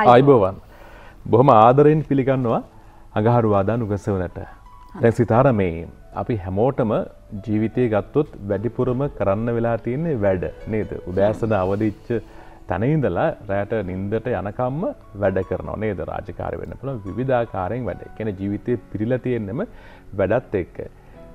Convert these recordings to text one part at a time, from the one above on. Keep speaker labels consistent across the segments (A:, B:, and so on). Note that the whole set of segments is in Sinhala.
A: අයිබෝවන්
B: බොහොම ආදරයෙන් පිළිගන්නවා අඟහරුවාදා නුගසවනට දැන් සිතාර මේ අපි හැමෝටම ජීවිතය ගත්තොත් වැඩිපුරම කරන්න වෙලා තියන්නේ වැඩ නේද උදෑසන අවදිච්ච තැනඉඳලා රෑට නින්දට යනකම්ම වැඩ කරනවා නේද රාජකාර වෙන්න පුළ විධාකාරයෙන් වැඩ කෙන ජීවිතය පිරිල තියෙන්නෙම වැඩත් එක්ක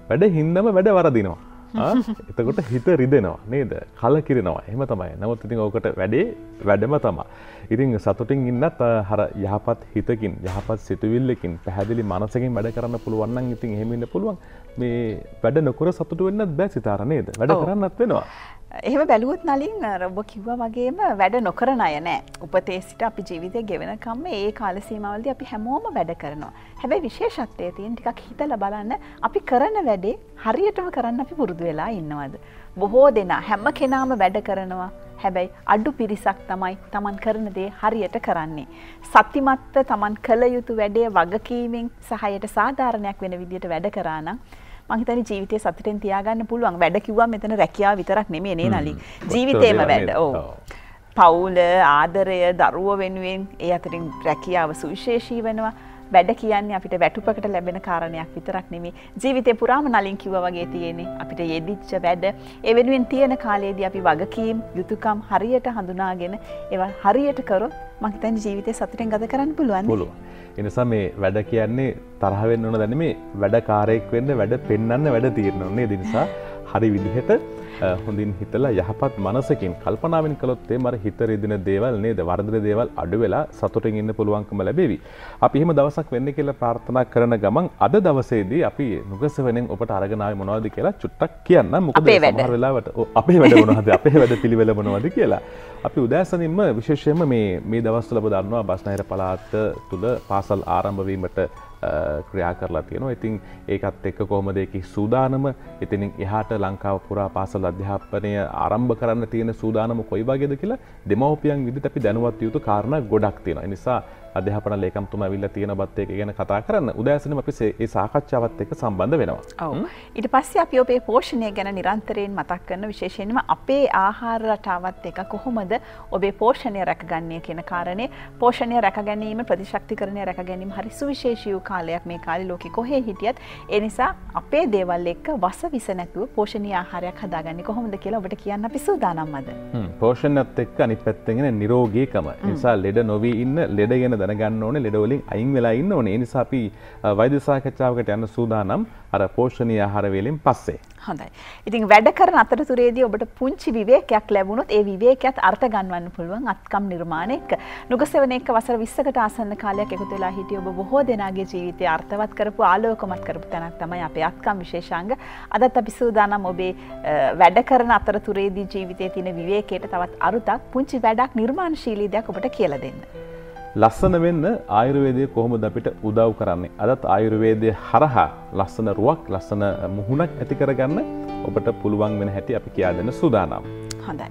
B: වැඩ හින්දම වැඩ වරදිනවා එතකොට හිත රිදෙනවා නේද කල කිරෙනවා එහම තමයි නමුත් ඉතින් ඕකට වැඩේ වැඩම තමා. ඉතින් සතුටින් ඉන්නත් හර යහපත් හිතකින් යහපත් සිතුවිල්ලකින් පැහැදිලි මනසකින් වැඩ කරන්න පුළුවන්න ඉතින් හෙමින්න පුළුවන් මේ වැඩ නොකර සතුට වෙන්නත් බෑ සිතාර නේද වැඩ කරන්නත් වෙනවා.
A: එහෙම බැලුවොත් නලින් ඔබ කිව්වා වගේම වැඩ නොකරන අය නෑ. උපතේ සිට අපි ජීවිතය ගෙවෙනකම්ම ඒ කාල සීමාවලදී අපි හැමෝම වැඩ කරනවා. හැබැයි විශේෂත්වයේ තියෙන ටිකක් හිතලා බලන්න අපි කරන වැඩේ හරියටම කරන්න අපි පුරුදු වෙලා ඉන්නවද. බොහෝ දෙනා හැම කෙනාම වැඩ කරනවා. හැබැයි අඩු පිරිසක් තමයි තමන් කරන දේ හරියට කරන්නේ. සත්‍යමත්ව තමන් කළ යුතු වැඩේ වගකීමෙන් සහයට සාධාරණයක් වෙන විදිහට වැඩ කරා නම් මං හිතන්නේ ජීවිතේ සතුටෙන් තියාගන්න පුළුවන්. වැඩ කිව්වා මෙතන රැකියාව විතරක් නෙමෙයි නේ නලී. ජීවිතේම වැඩ. ඔව්. පවුල ආදරය දරුව වෙනුවෙන් ඒ අතරින් රැකියාව සුවිශේෂී වෙනවා. වැඩ කියන්නේ අපිට වැටුපකට ලැබෙන කාරණයක් විතරක් නෙමේ. ජීවිතේ පුරාම නලින් කිව්වා වගේ තියෙන්නේ. අපිට යෙදිච්ච වැඩ ඒ වෙනුවෙන් තියෙන කාලයේදී අපි වගකීම්, යුතුයකම් හරියට හඳුනාගෙන ඒවා හරියට කරොත් මං හිතන්නේ ජීවිතේ සතුටින් ගත කරන්න පුළුවන්.
B: පුළුවන්. ඒ නිසා මේ වැඩ කියන්නේ තරහ වෙන්න ඕන දැනෙමේ වැඩකාරයෙක් වෙන්න වැඩ පෙන්වන්න වැඩ తీරන ඕනේ. ඒ නිසා හරි විදිහට හොඳින් හිතලා යහපත් මනසකින් කල්පනාවෙන් කළොත්තේ මර හිතරරිදින දේවල් නේද වර්දර දේවල් අඩු වෙලා සතුටින් ඉන්න පුළුවන්කම ලැබේවි. අපිහෙම දවසක් වෙන්න කියලා ප්‍රාර්ථනා කරන ගමන් අද දවසේදී අපි නුගසවනෙන් ඔපට අරගනාව මොනවාද කියලා චුට්ටක් කියන්න මොකද වෙලාවට අපේ වැඩ මොනහද අපේ වැඩ පිළිවෙල මොනවද කියලා. අපි උදෑසනින්ම විශේෂයම මේ දවස්තුලබ දන්නවා බස්නහිර පලාත්ත තුළ පාසල් ආරම්භවීමට ක්‍රියා කරලා තියෙනවා ඉතින් ඒකත් එක්ක කොහොමදයකි සූදානම ඉතිනින් එහාට ලංකාව පුරා පාසල් අධ්‍යාපනය ආරම්භ කරන්න තියෙන සූදානම කොයි වගේද කියලා දෙමවපියන් විදි අපි දැනුවත් යුතු කාරණ ගොඩක් තියෙන නිසා අධ්‍යාපන ලේකම්තුම ඇවිල්ල තියෙන බත් එක ගැන කතා කරන්න උදෑසනම අපිසේ ඒ සාකච්ඡාවත් එක සම්බන්ධ වෙනවා
A: ඉට පස්සේ අපි ඔබේ පෝෂණය ගැන නිරන්තරයෙන් මතක් කරන විශේෂයෙන්ම අපේ ආහාර රටාවත් එක කොහොමද ඔබේ පෝෂණය රැකගන්නේ කියන කාරණය පෝෂණය රැකගැනීම ප්‍රතිශක්ති කරණය රැකගැනීම හරිසු විශේෂීව කාලයක් මේ කාලි ලෝක කොහේ හිටියත් එනිසා අපේ දේවල් එක්ක වස විසනැතුව පෝෂණය ආහාරයක් හදාගන්න කොහොමද කියලා ඔබට කියන්න අපි සූදානම්මද
B: පෝෂණත් එක්ක අනි පැත්තගෙන නිරෝගීකම නිසා ලෙඩ නොවී ඉන්න ලෙඩ ගෙන දැනගන්න ඕනේ ලෙඩවලින් අයින් වෙලා ඉන්න ඕනේ. ඒ නිසා අපි වෛද්‍ය සාකච්ඡාවකට යන සූදානම් අර පෝෂණීය ආහාර වේලෙන් පස්සේ.
A: හොඳයි. ඉතින් වැඩ කරන අතරතුරේදී ඔබට පුංචි විවේකයක් ලැබුණොත් ඒ විවේකයත් අර්ථ ගන්වන්න පුළුවන් අත්කම් නිර්මාණ එක්ක. නුගසෙවණ එක්ක වසර 20කට ආසන්න කාලයක් එකතු වෙලා හිටිය ඔබ බොහෝ දෙනාගේ ජීවිතය අර්ථවත් කරපු ආලෝකමත් කරපු තැනක් තමයි අපේ අත්කම් විශේෂාංග. අදත් අපි සූදානම් ඔබේ වැඩ කරන අතරතුරේදී ජීවිතයේ තියෙන විවේකයට තවත් අරුතක් පුංචි වැඩක් නිර්මාණශීලී දෙයක් ඔබට කියලා දෙන්න.
B: ලස්සන වෙන්න ආයුර්වේදය කොහොමද අපිට උදව් කරන්නේ. අදත් ආයුර්වේදය හරහා ලස්සන රුවක් ලස්සන මුහුණක් ඇති කරගන්න ඔබට පුළුවන් වෙන හැටි අපි කියා දෙන්න සූදානම්.
A: හොඳයි.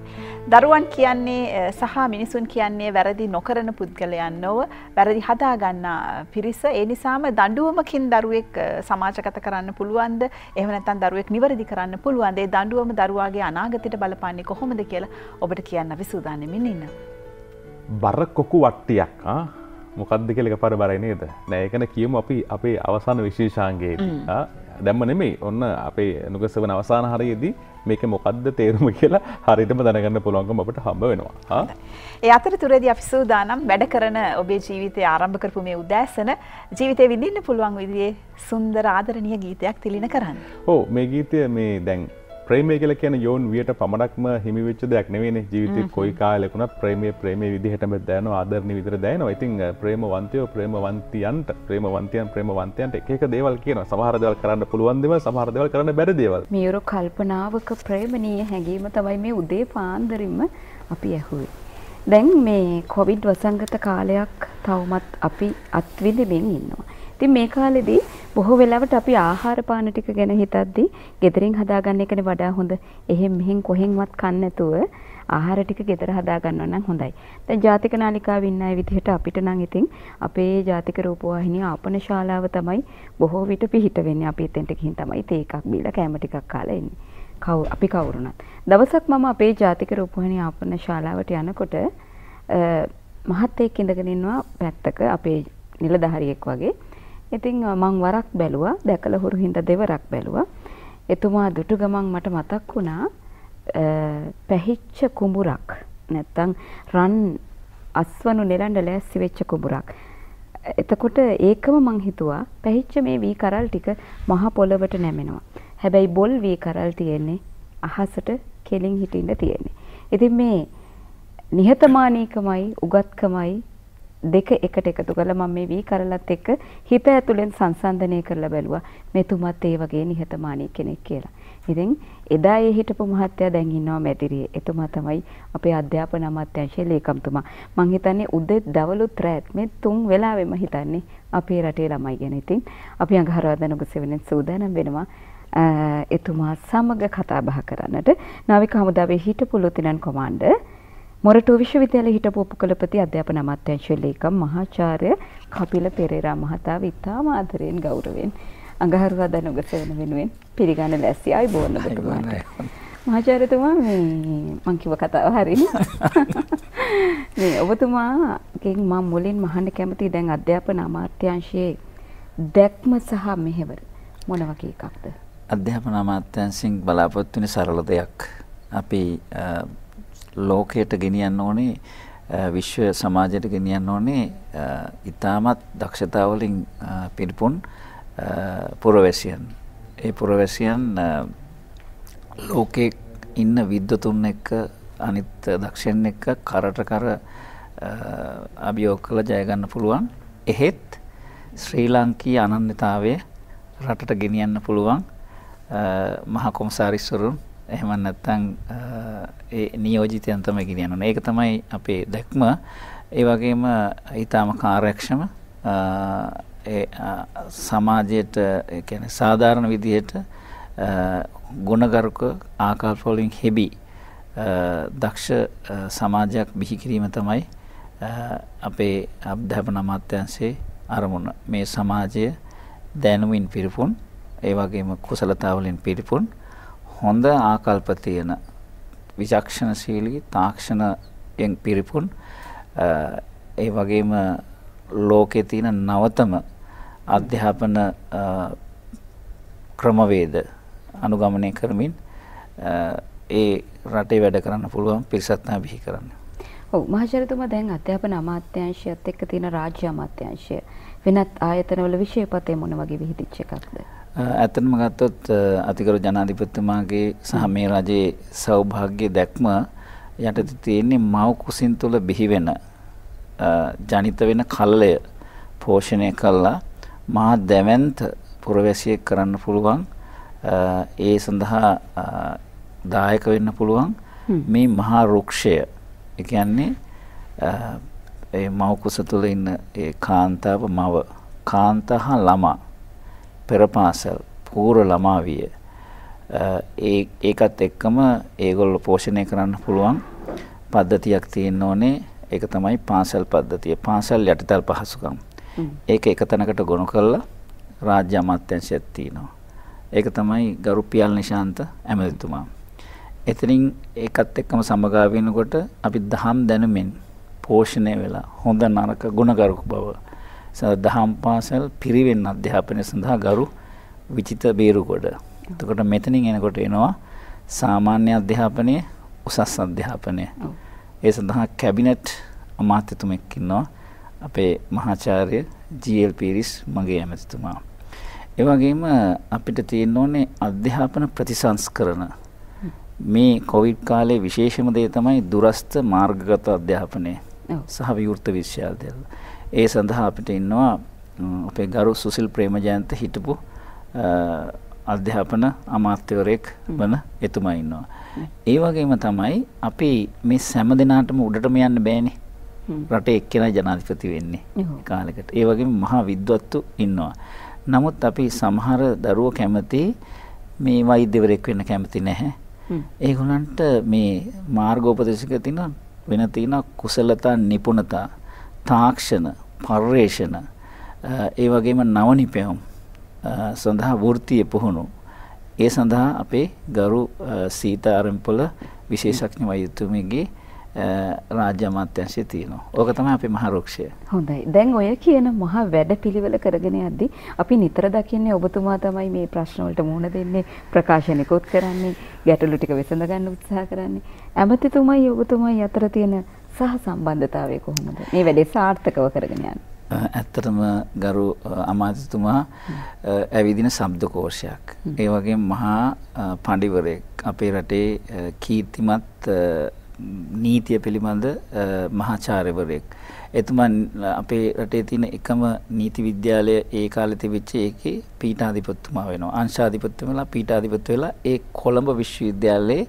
A: දරුවන් කියන්නේ සහ මිනිසුන් කියන්නේ වැරදි නොකරන පුද්ගලයන් නොව වැරදි හදාගන්න පිරිස ඒ නිසාම දඬුවමකින් දරුවෙක් සමාජගත කරන්න පුළුවන්ද එහෙම නැත්නම් දරුවෙක් නිවැරදි කරන්න පුළුවන්ද ඒ දඬුවම දරුවාගේ අනාගතයට බලපාන්නේ කොහොමද කියලා ඔබට කියන්න අපි සූදානම්ින් ඉන්නවා
B: බර කොකු වට්ටියක් මොකක්ද කෙලක පර බරයි නේද නෑකන කියමු අපි අපේ අවසාන විශේෂාන්ගේ දැම්ම නෙමේ ඔන්න අපේ නුගස වන අවසාන හරයේදී මේක මොකක්ද තේරුම කියලා හරිටම දැනගන්න පුළුවන්ගම අපට හම්බ වෙනවා.
A: ඒ අතර තුරේද අපි සූදානම් වැඩ කරන ඔබේ ජීවිතය ආරම්භ කරපු මේ උදෑසන ජීවිතය විඳින්න පුළුවන් විදිේ සුන්දර ආදරණය ගීතයක් තිලින කරන්න.
B: ඕ මේ ගීතය මේ දැන් ප්‍රේමය කියල කියන යෝන් වියට පමණක්ම හිමිවිච්ච දෙයක් නෙවෙන ජීවිත කොයි කාලෙකුණ ප්‍රේමය ප්‍රේමේ විදිහටම දැන ආදරණ විදිර දැන ඉතින් ප්‍රේමවන්තයෝ ප්‍රේමවන්තියන්ට ප්‍රේමවන්තයන් ප්‍රේමවන්තයන්ට එකක දේවල් කියන සහරදවල් කරන්න පුළුවන්දව සහරදවල් කරන්න බැරදේවල්
C: මියුරු කල්පනාවක ප්‍රේමණීය හැඟීම තමයි මේ උදේ පාන්දරින්ම අපි ඇහුවේ. දැන් මේ කොවිඩ් වසංගත කාලයක් තවමත් අපි අත්විඳිමින් ඉන්නවා. ඉතින් මේ කාලෙදී බොහෝ වෙලාවට අපි ආහාර පාන ටික ගැන හිතද්දී ගෙදරින් හදාගන්න එකනේ වඩා හොඳ. එහෙන් මෙහෙන් කොහෙන්වත් කන්නේ නැතුව ආහාර ටික ගෙදර හදාගන්නවා නම් හොඳයි. දැන් ජාතික නාලිකාවේ ඉන්න අය විදිහට අපිට නම් ඉතින් අපේ ජාතික රූපවාහිනිය ආපන ශාලාව තමයි බොහෝ විට පිහිට වෙන්නේ. අපි එතෙන්ට ගිහින් තමයි තේ එකක් බීලා කෑම ටිකක් කාලා එන්නේ. කවු අපි කවුරුණත්. දවසක් මම අපේ ජාතික රූපවාහිනිය ආපන ශාලාවට යනකොට මහත්තයෙක් ඉඳගෙන ඉන්නවා පැත්තක අපේ නිලධාරියෙක් වගේ. ඉතින් මං වරක් බැලුවා දැකලා හුරු හින්දා දෙවරක් බැලුවා. එතුමා දුටු ගමන් මට මතක් වුණා පැහිච්ච කුඹුරක් නැත්තම් රන් අස්වනු නෙලන්න ලෑස්ති වෙච්ච කුඹුරක්. එතකොට ඒකම මං හිතුවා පැහිච්ච මේ වී කරල් ටික මහ පොළවට නැමෙනවා. හැබැයි බොල් වී කරල් තියෙන්නේ අහසට කෙලින් හිටින්න තියෙන්නේ. ඉතින් මේ නිහතමානීකමයි උගත්කමයි දෙක එකට එකතු කරලා මම මේ වී කරලත් එක්ක හිත ඇතුලෙන් සංසන්දනය කරලා බැලුවා මෙතුමත් ඒ වගේ නිහතමානී කෙනෙක් කියලා. ඉතින් එදා ඒ හිටපු මහත්තයා දැන් ඉන්නවා මැදිරියේ. එතුමා තමයි අපේ අධ්‍යාපන අමාත්‍යාංශයේ ලේකම්තුමා. මං හිතන්නේ උදේ දවලුත් රැත් මේ තුන් වෙලාවෙම හිතන්නේ අපේ රටේ ළමයි ගැන. ඉතින් අපි අඟහරවදන උගසෙවෙනින් සූදානම් වෙනවා. එතුමා සමග කතා බහ කරන්නට නාවික හමුදාවේ හිටපු ලුතිනන් කොමාන්ඩර් මොරටුව විශ්වවිද්‍යාලයේ හිටපු උපකුලපති අධ්‍යාපන අමාත්‍යාංශයේ ලේකම් මහාචාර්ය කපිල පෙරේරා මහතා විතාම ආදරයෙන් ගෞරවයෙන් අඟහරුවා දනුගත වෙන වෙනුවෙන් පිළිගන්න ලැස්ති ආයි බොන්න ඔබතුමාට. මහාචාර්යතුමා මේ මං කිව්ව කතාව හරිනේ. මේ ඔබතුමාගෙන් මම මුලින්ම අහන්න කැමතියි දැන් අධ්‍යාපන අමාත්‍යාංශයේ දැක්ම සහ මෙහෙවර මොන වගේ එකක්ද?
D: අධ්‍යාපන අමාත්‍යාංශයෙන් බලාපොරොත්තු වෙන සරල දෙයක්. අපි ලෝකයට ගෙනියන්න ඕනේ විශ්ව සමාජයට ගෙනියන්න ඕනේ ඉතාමත් දක්ෂතාවලින් පිරිපුන් පුරවැසියන්. ඒ පුරවැසියන් ලෝකෙ ඉන්න විද්වතුන් එක්ක අනිත් දක්ෂයෙන් එක්ක කරට කර අභියෝග කළ ජයගන්න පුළුවන්. එහෙත් ශ්‍රී ලංකී අනන්‍යතාවය රටට ගෙනියන්න පුළුවන් මහකොමසාරිස්වරුන් එහෙමන් නැත්තං ඒ නියෝජිතයන් තමයි ගෙනියන්න ඒක තමයි අපේ දැක්ම ඒ වගේම ඊටාම කාර්යක්ෂම සමාජයට කියන්නේ සාධාරණ විදිහට ගුණගරුක ආකල්ප වලින් හෙබි දක්ෂ සමාජයක් බිහි කිරීම තමයි අපේ අධ්‍යාපන අමාත්‍යාංශයේ අරමුණ මේ සමාජය දැනුමින් පිරිපුන් ඒ වගේම කුසලතාවලින් පිරිපුන් හොඳ ආකල්ප තියෙන විචක්ෂණශීලී තාක්ෂණයෙන් පිරිපුන් ඒ වගේම ලෝකේ තියෙන නවතම අධ්‍යාපන ක්‍රමවේද අනුගමනය කරමින් ඒ රටේ වැඩ කරන්න පුළුවන් පිරිසත්නා බිහි කරන්න.
C: ඔව් මහාචාර්යතුමා දැන් අධ්‍යාපන අමාත්‍යාංශයත් එක්ක තියෙන රාජ්‍ය අමාත්‍යාංශය වෙනත් ආයතනවල විෂයපතේ මොන වගේ විහිදිච්ච එකක්ද?
D: ඇතනම ගත්තොත් අතිකරු ජනාධිපතිතුමාගේ සහ මේ රජයේ සෞභාග්‍ය දැක්ම යට තියෙන්නේ මව් කුසින් තුළ බිහිවෙන ජනිත වෙන කල්ලය පෝෂණය කළා මහා දැවන්ත පුරවැසියෙක් කරන්න පුළුවන් ඒ සඳහා දායක වෙන්න පුළුවන් මේ මහා රුක්ෂය එකන්නේ මවකුස තුළ ඉන්න කාන්තාව මව කාන්තා හා ළමා පෙරපාසල් පූර ළමාවිය ඒකත් එක්කම ඒගොල්ල පෝෂණය කරන්න පුළුවන් පද්ධතියක් තියෙන් ඕනේ එක තමයි පාසල් පද්ධතිය පාසල් යටිතල් පහසුකම් ඒක එක තැනකට ගොුණු කරලා රාජ්‍ය අමත්‍යංශයක් තියෙනවා ඒක තමයි ගරුපියල් නිශාන්ත ඇමැතිතුමා එතනින් ඒකත් එක්කම සමගාවෙනකොට අපි දහම් දැනුමින් පෝෂණය වෙලා හොඳ නරක ගුණගරුක බව දහම් පාසල් පිරිවෙන් අධ්‍යාපනය සඳහා ගරු විචිත බේරුකොඩ. එතකොට මෙතනින් එනකොට එනවා සාමාන්‍ය අධ්‍යාපනය උසස් අධ්‍යාපනය. ඒ සඳහා කැබිනට් අමාත්‍යතුමෙක් ඉන්නවා අපේ මහාචාර්ය ජල් පිරිස් මගේ ඇමතිතුමා. ඒවගේම අපිට තියෙන්න ඕනේ අධ්‍යාපන ප්‍රතිසංස් කරන මේ කොවිඩ් කාලේ විශේෂම දේ තමයි දුරස්ථ මාර්ගගත අධ්‍යාපනය සහ විවෘත විශ්‍යාදයල්ල. ඒ සඳහා අපිට ඉන්නවා අපේ ගරු සුසිල් ප්‍රේමජයන්ත හිටපු අධ්‍යාපන අමාත්‍යවරයෙක් වන එතුමා ඉන්නවා. ඒ වගේම තමයි අපි මේ සෑම දිනාටම උඩටම යන්න බෑනේ. රටේ එක්කෙනා ජනාධිපති වෙන්නේ කාලෙකට. ඒ වගේම මහා විද්වත්තු ඉන්නවා. නමුත් අපි සමහර දරුවෝ කැමති මේ වෛද්‍යවරයෙක් වෙන්න කැමති නැහැ. ඒගොල්ලන්ට මේ මාර්ගෝපදේශක තියෙන වෙන තියෙන කුසලතා නිපුණතා තාක්ෂණ පර්යේෂණ ඒ වගේම නවනිපැවුම් සඳහා වෘත්තිය පුහුණු ඒ සඳහා අපේ ගරු සීතාරම්පොල විශේෂඥ වෛද්‍යතුමගේ රාජ්‍ය අමාත්‍යංශය තියෙනවා. ඕක තමයි අපේ මහ රොක්ෂය.
C: හොඳයි. දැන් ඔය කියන මහා වැඩපිළිවෙල කරගෙන යද්දී අපි නිතර දකින්නේ ඔබතුමා තමයි මේ ප්‍රශ්න වලට මුහුණ දෙන්නේ, ප්‍රකාශ නිකුත් කරන්නේ, ගැටලු ටික විසඳ ගන්න උත්සාහ කරන්නේ. ඇමතිතුමයි ඔබතුමයි අතර තියෙන සහ සම්බන්ධතාවය කොහොමද මේ වැඩේ සාර්ථකව කරගෙන
D: යන්න ඇත්තටම ගරු අමාත්‍යතුමා ඇවිදින ශබ්දකෝෂයක් ඒ වගේ මහා පඬිවරයෙක් අපේ රටේ කීර්තිමත් නීතිය පිළිබඳ මහාචාර්යවරයෙක් එතුමා අපේ රටේ තියෙන එකම නීති විද්‍යාලය ඒ කාලේ තිබිච්ච ඒකේ පීඨාධිපතිතුමා වෙනවා අංශාධිපතිතුමලා පීඨාධිපති වෙලා ඒ කොළඹ විශ්වවිද්‍යාලයේ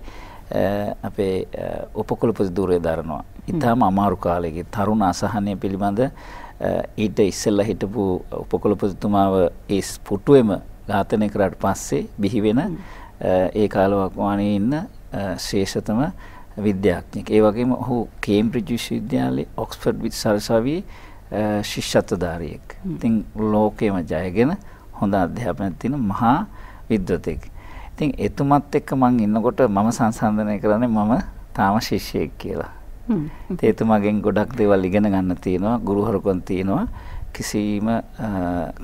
D: අපේ උපකුල පුදුරය දරනවා. ඉතාම අමාරු කාලයගේ තරුණ අසහනය පිළිබඳ ඊට ඉස්සල්ල හිටපු උපකොළ පුතුමාව ඒ පුටුවම ඝාතනය කරට පස්සේ බිහිවෙන ඒ කාලවක්වානය ඉන්න ශේෂතම විද්‍යාඥක ඒ වගේම ඔහු කේම්ප්‍රිජ් විශ්වවිද්‍යාලය ඔක්ස්ෆර්ඩ් විත් සරසවී ශිෂ්ෂත්වධාරයෙක් ඉතිං ලෝකයම ජයගෙන හොඳ අධ්‍යාපනැත්තින මහා විද්වතෙක්. ඉතින් එතුමත් එක්ක මං ඉන්නකොට මම සංසන්දනය කරන්නේ මම තාම ශිෂ්‍යයෙක් කියලා. එතුමාගෙන් ගොඩක් දේවල් ඉගෙන ගන්න තියෙනවා ගුරුහරුකම් තියෙනවා කිසිම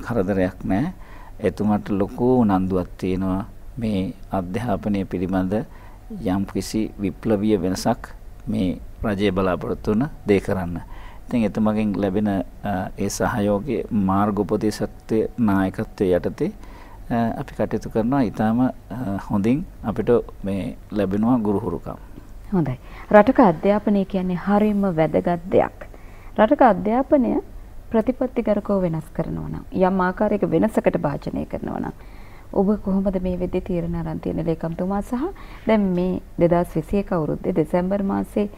D: කරදරයක් නැහැ. එතුමාට ලොකු උනන්දුවක් තියෙනවා මේ අධ්‍යාපනය පිළිබඳ යම් කිසි විප්ලවීය වෙනසක් මේ රජය බලාපොරොත්තු වන දේ කරන්න. ඉතින් එතුමගෙන් ලැබෙන ඒ සහයෝගයේ මාර්ගෝපදේශකත්වයේ නායකත්වයේ යටතේ අපි කටයුතු කරනවා ඉතාම හොඳින් අපිට මේ ලැබෙනවා ගුරුහුරුකම්.
C: හොඳයි. රටක අධ්‍යාපනය කියන්නේ හරිම වැදගත් දෙයක්. රටක අධ්‍යාපනය ප්‍රතිපත්තිගරකෝ වෙනස් කරනවා නම් යම් ආකාරයක වෙනසකට භාජනය කරනවා නම් ඔබ කොහොමද මේ වෙද්දී තීරණ අරන් තියෙන ලේකම්තුමා සහ දැන් මේ 2021 අවුරුද්දේ දෙසැම්බර් මාසේ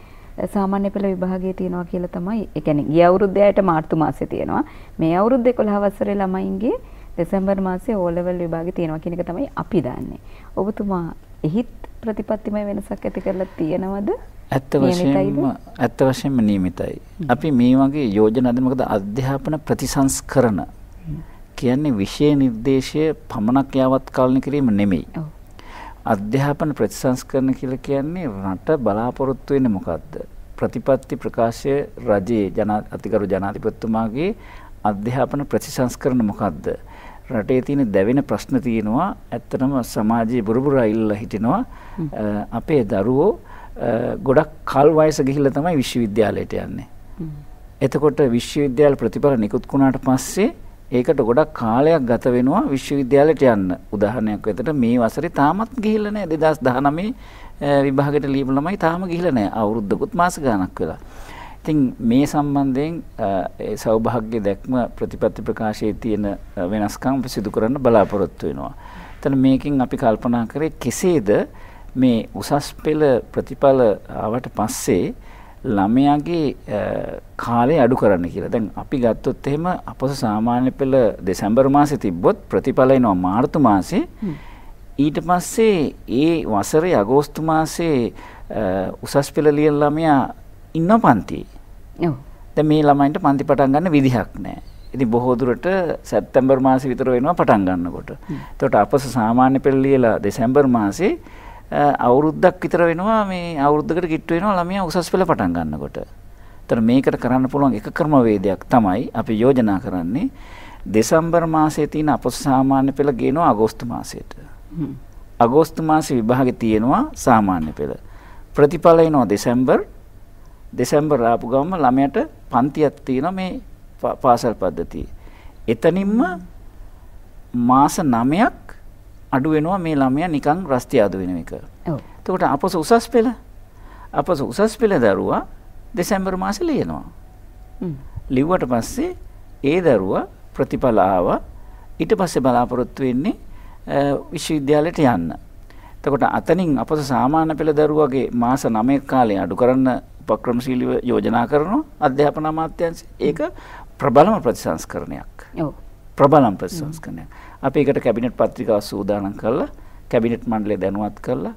C: සාමාන්‍ය පෙළ විභාගයේ තියෙනවා කියලා තමයි ඒ කියන්නේ ගිය අවුරුද්දේ ඇයට මාර්තු මාසේ තියෙනවා මේ අවුරුද්දේ 11 වසරේ ළමයින්ගේ දෙසැම්බර් මාසේ ඕ ලෙවල් විභාගේ තියෙනවා කියන එක තමයි අපි දන්නේ. ඔබතුමා එහිත් ප්‍රතිපත්තිමය වෙනසක් ඇති කරලා තියෙනවද?
D: ඇත්ත වශයෙන්ම ඇත්ත වශයෙන්ම නියමිතයි. අපි මේ වගේ යෝජනා හදන මොකද අධ්‍යාපන ප්‍රතිසංස්කරණ කියන්නේ විෂය නිර්දේශය පමණක් යාවත් කාලන කිරීම නෙමෙයි. අධ්‍යාපන ප්‍රතිසංස්කරණ කියලා කියන්නේ රට බලාපොරොත්තු වෙන්නේ මොකද්ද? ප්‍රතිපත්ති ප්‍රකාශය රජයේ ජන අතිගරු ජනාධිපතිතුමාගේ අධ්‍යාපන ප්‍රතිසංස්කරණ මොකද්ද? රටේ තියෙන දැවෙන ප්‍රශ්න තියෙනවා ඇත්තටම සමාජයේ බුරුබුරා ඉල්ලලා හිටිනවා අපේ දරුවෝ ගොඩක් කල් වයස ගිහිල්ලා තමයි විශ්වවිද්‍යාලයට යන්නේ. එතකොට විශ්වවිද්‍යාල ප්‍රතිඵල නිකුත් වුණාට පස්සේ ඒකට ගොඩක් කාලයක් ගත වෙනවා විශ්වවිද්‍යාලයට යන්න. උදාහරණයක් විදිහට මේ වසරේ තාමත් ගිහිල්ලා නැහැ 2019 විභාගයට ලියපු ළමයි තාම ගිහිල්ලා නැහැ. අවුරුද්දකුත් මාස ගාණක් වෙලා. ඉතින් මේ සම්බන්ධයෙන් ඒ සෞභාග්‍ය දැක්ම ප්‍රතිපත්ති ප්‍රකාශයේ තියෙන වෙනස්කම් සිදු කරන්න බලාපොරොත්තු වෙනවා. එතන මේකෙන් අපි කල්පනා කරේ කෙසේද මේ උසස් පෙළ ප්‍රතිඵල ආවට පස්සේ ළමයාගේ කාලය අඩු කරන්න කියලා. දැන් අපි ගත්තොත් එහෙම අපස සාමාන්‍ය පෙළ දෙසැම්බර් මාසේ තිබ්බොත් ප්‍රතිඵල එනවා මාර්තු මාසේ. ඊට පස්සේ ඒ වසරේ අගෝස්තු මාසේ උසස් පෙළ ලියන ළමයා ඉන්න පන්තියේ. දැන් මේ ළමයින්ට පන්ති පටන් ගන්න විදිහක් නැහැ. ඉතින් බොහෝ දුරට සැප්තැම්බර් මාසෙ විතර වෙනවා පටන් ගන්නකොට. එතකොට අපස සාමාන්‍ය පෙළ ලියලා දෙසැම්බර් මාසේ අවුරුද්දක් විතර වෙනවා මේ අවුරුද්දකට කිට්ටු වෙනවා ළමයා උසස් පෙළ පටන් ගන්නකොට. එතන මේකට කරන්න පුළුවන් එක ක්‍රමවේදයක් තමයි අපි යෝජනා කරන්නේ දෙසැම්බර් මාසයේ තියෙන අපස සාමාන්‍ය පෙළ ගේනවා අගෝස්තු මාසයට. අගෝස්තු මාසේ විභාගේ තියෙනවා සාමාන්‍ය පෙළ. ප්‍රතිඵල එනවා දෙසැම්බර් දෙසැම්බර් ආපු ගම ළමයට පන්තියක් තියෙනවා මේ පාසල් පද්ධතියේ. එතනින්ම මාස 9ක් අඩු වෙනවා මේ ළමයා නිකන් රස්තියාදු වෙන එක. ඔව්. එතකොට අපස උසස් පෙළ අපස උසස් පෙළ දරුවා දෙසැම්බර් මාසේ ලියනවා. හ්ම්. ලිව්වට පස්සේ ඒ දරුවා ප්‍රතිඵල ආවා. ඊට පස්සේ බලාපොරොත්තු වෙන්නේ විශ්වවිද්‍යාලයට යන්න. එතකොට අතනින් අපස සාමාන්‍ය පෙළ දරුවගේ මාස 9ක කාලේ අඩු කරන්න උපක්‍රමශීලීව යෝජනා කරනවා අධ්‍යාපන අමාත්‍යංශ ඒක ප්‍රබලම ප්‍රතිසංස්කරණයක්. ඔව්. ප්‍රබලම ප්‍රතිසංස්කරණයක්. අපි ඒකට කැබිනට් පත්‍රිකාව සූදානම් කරලා කැබිනට් මණ්ඩලය දැනුවත් කරලා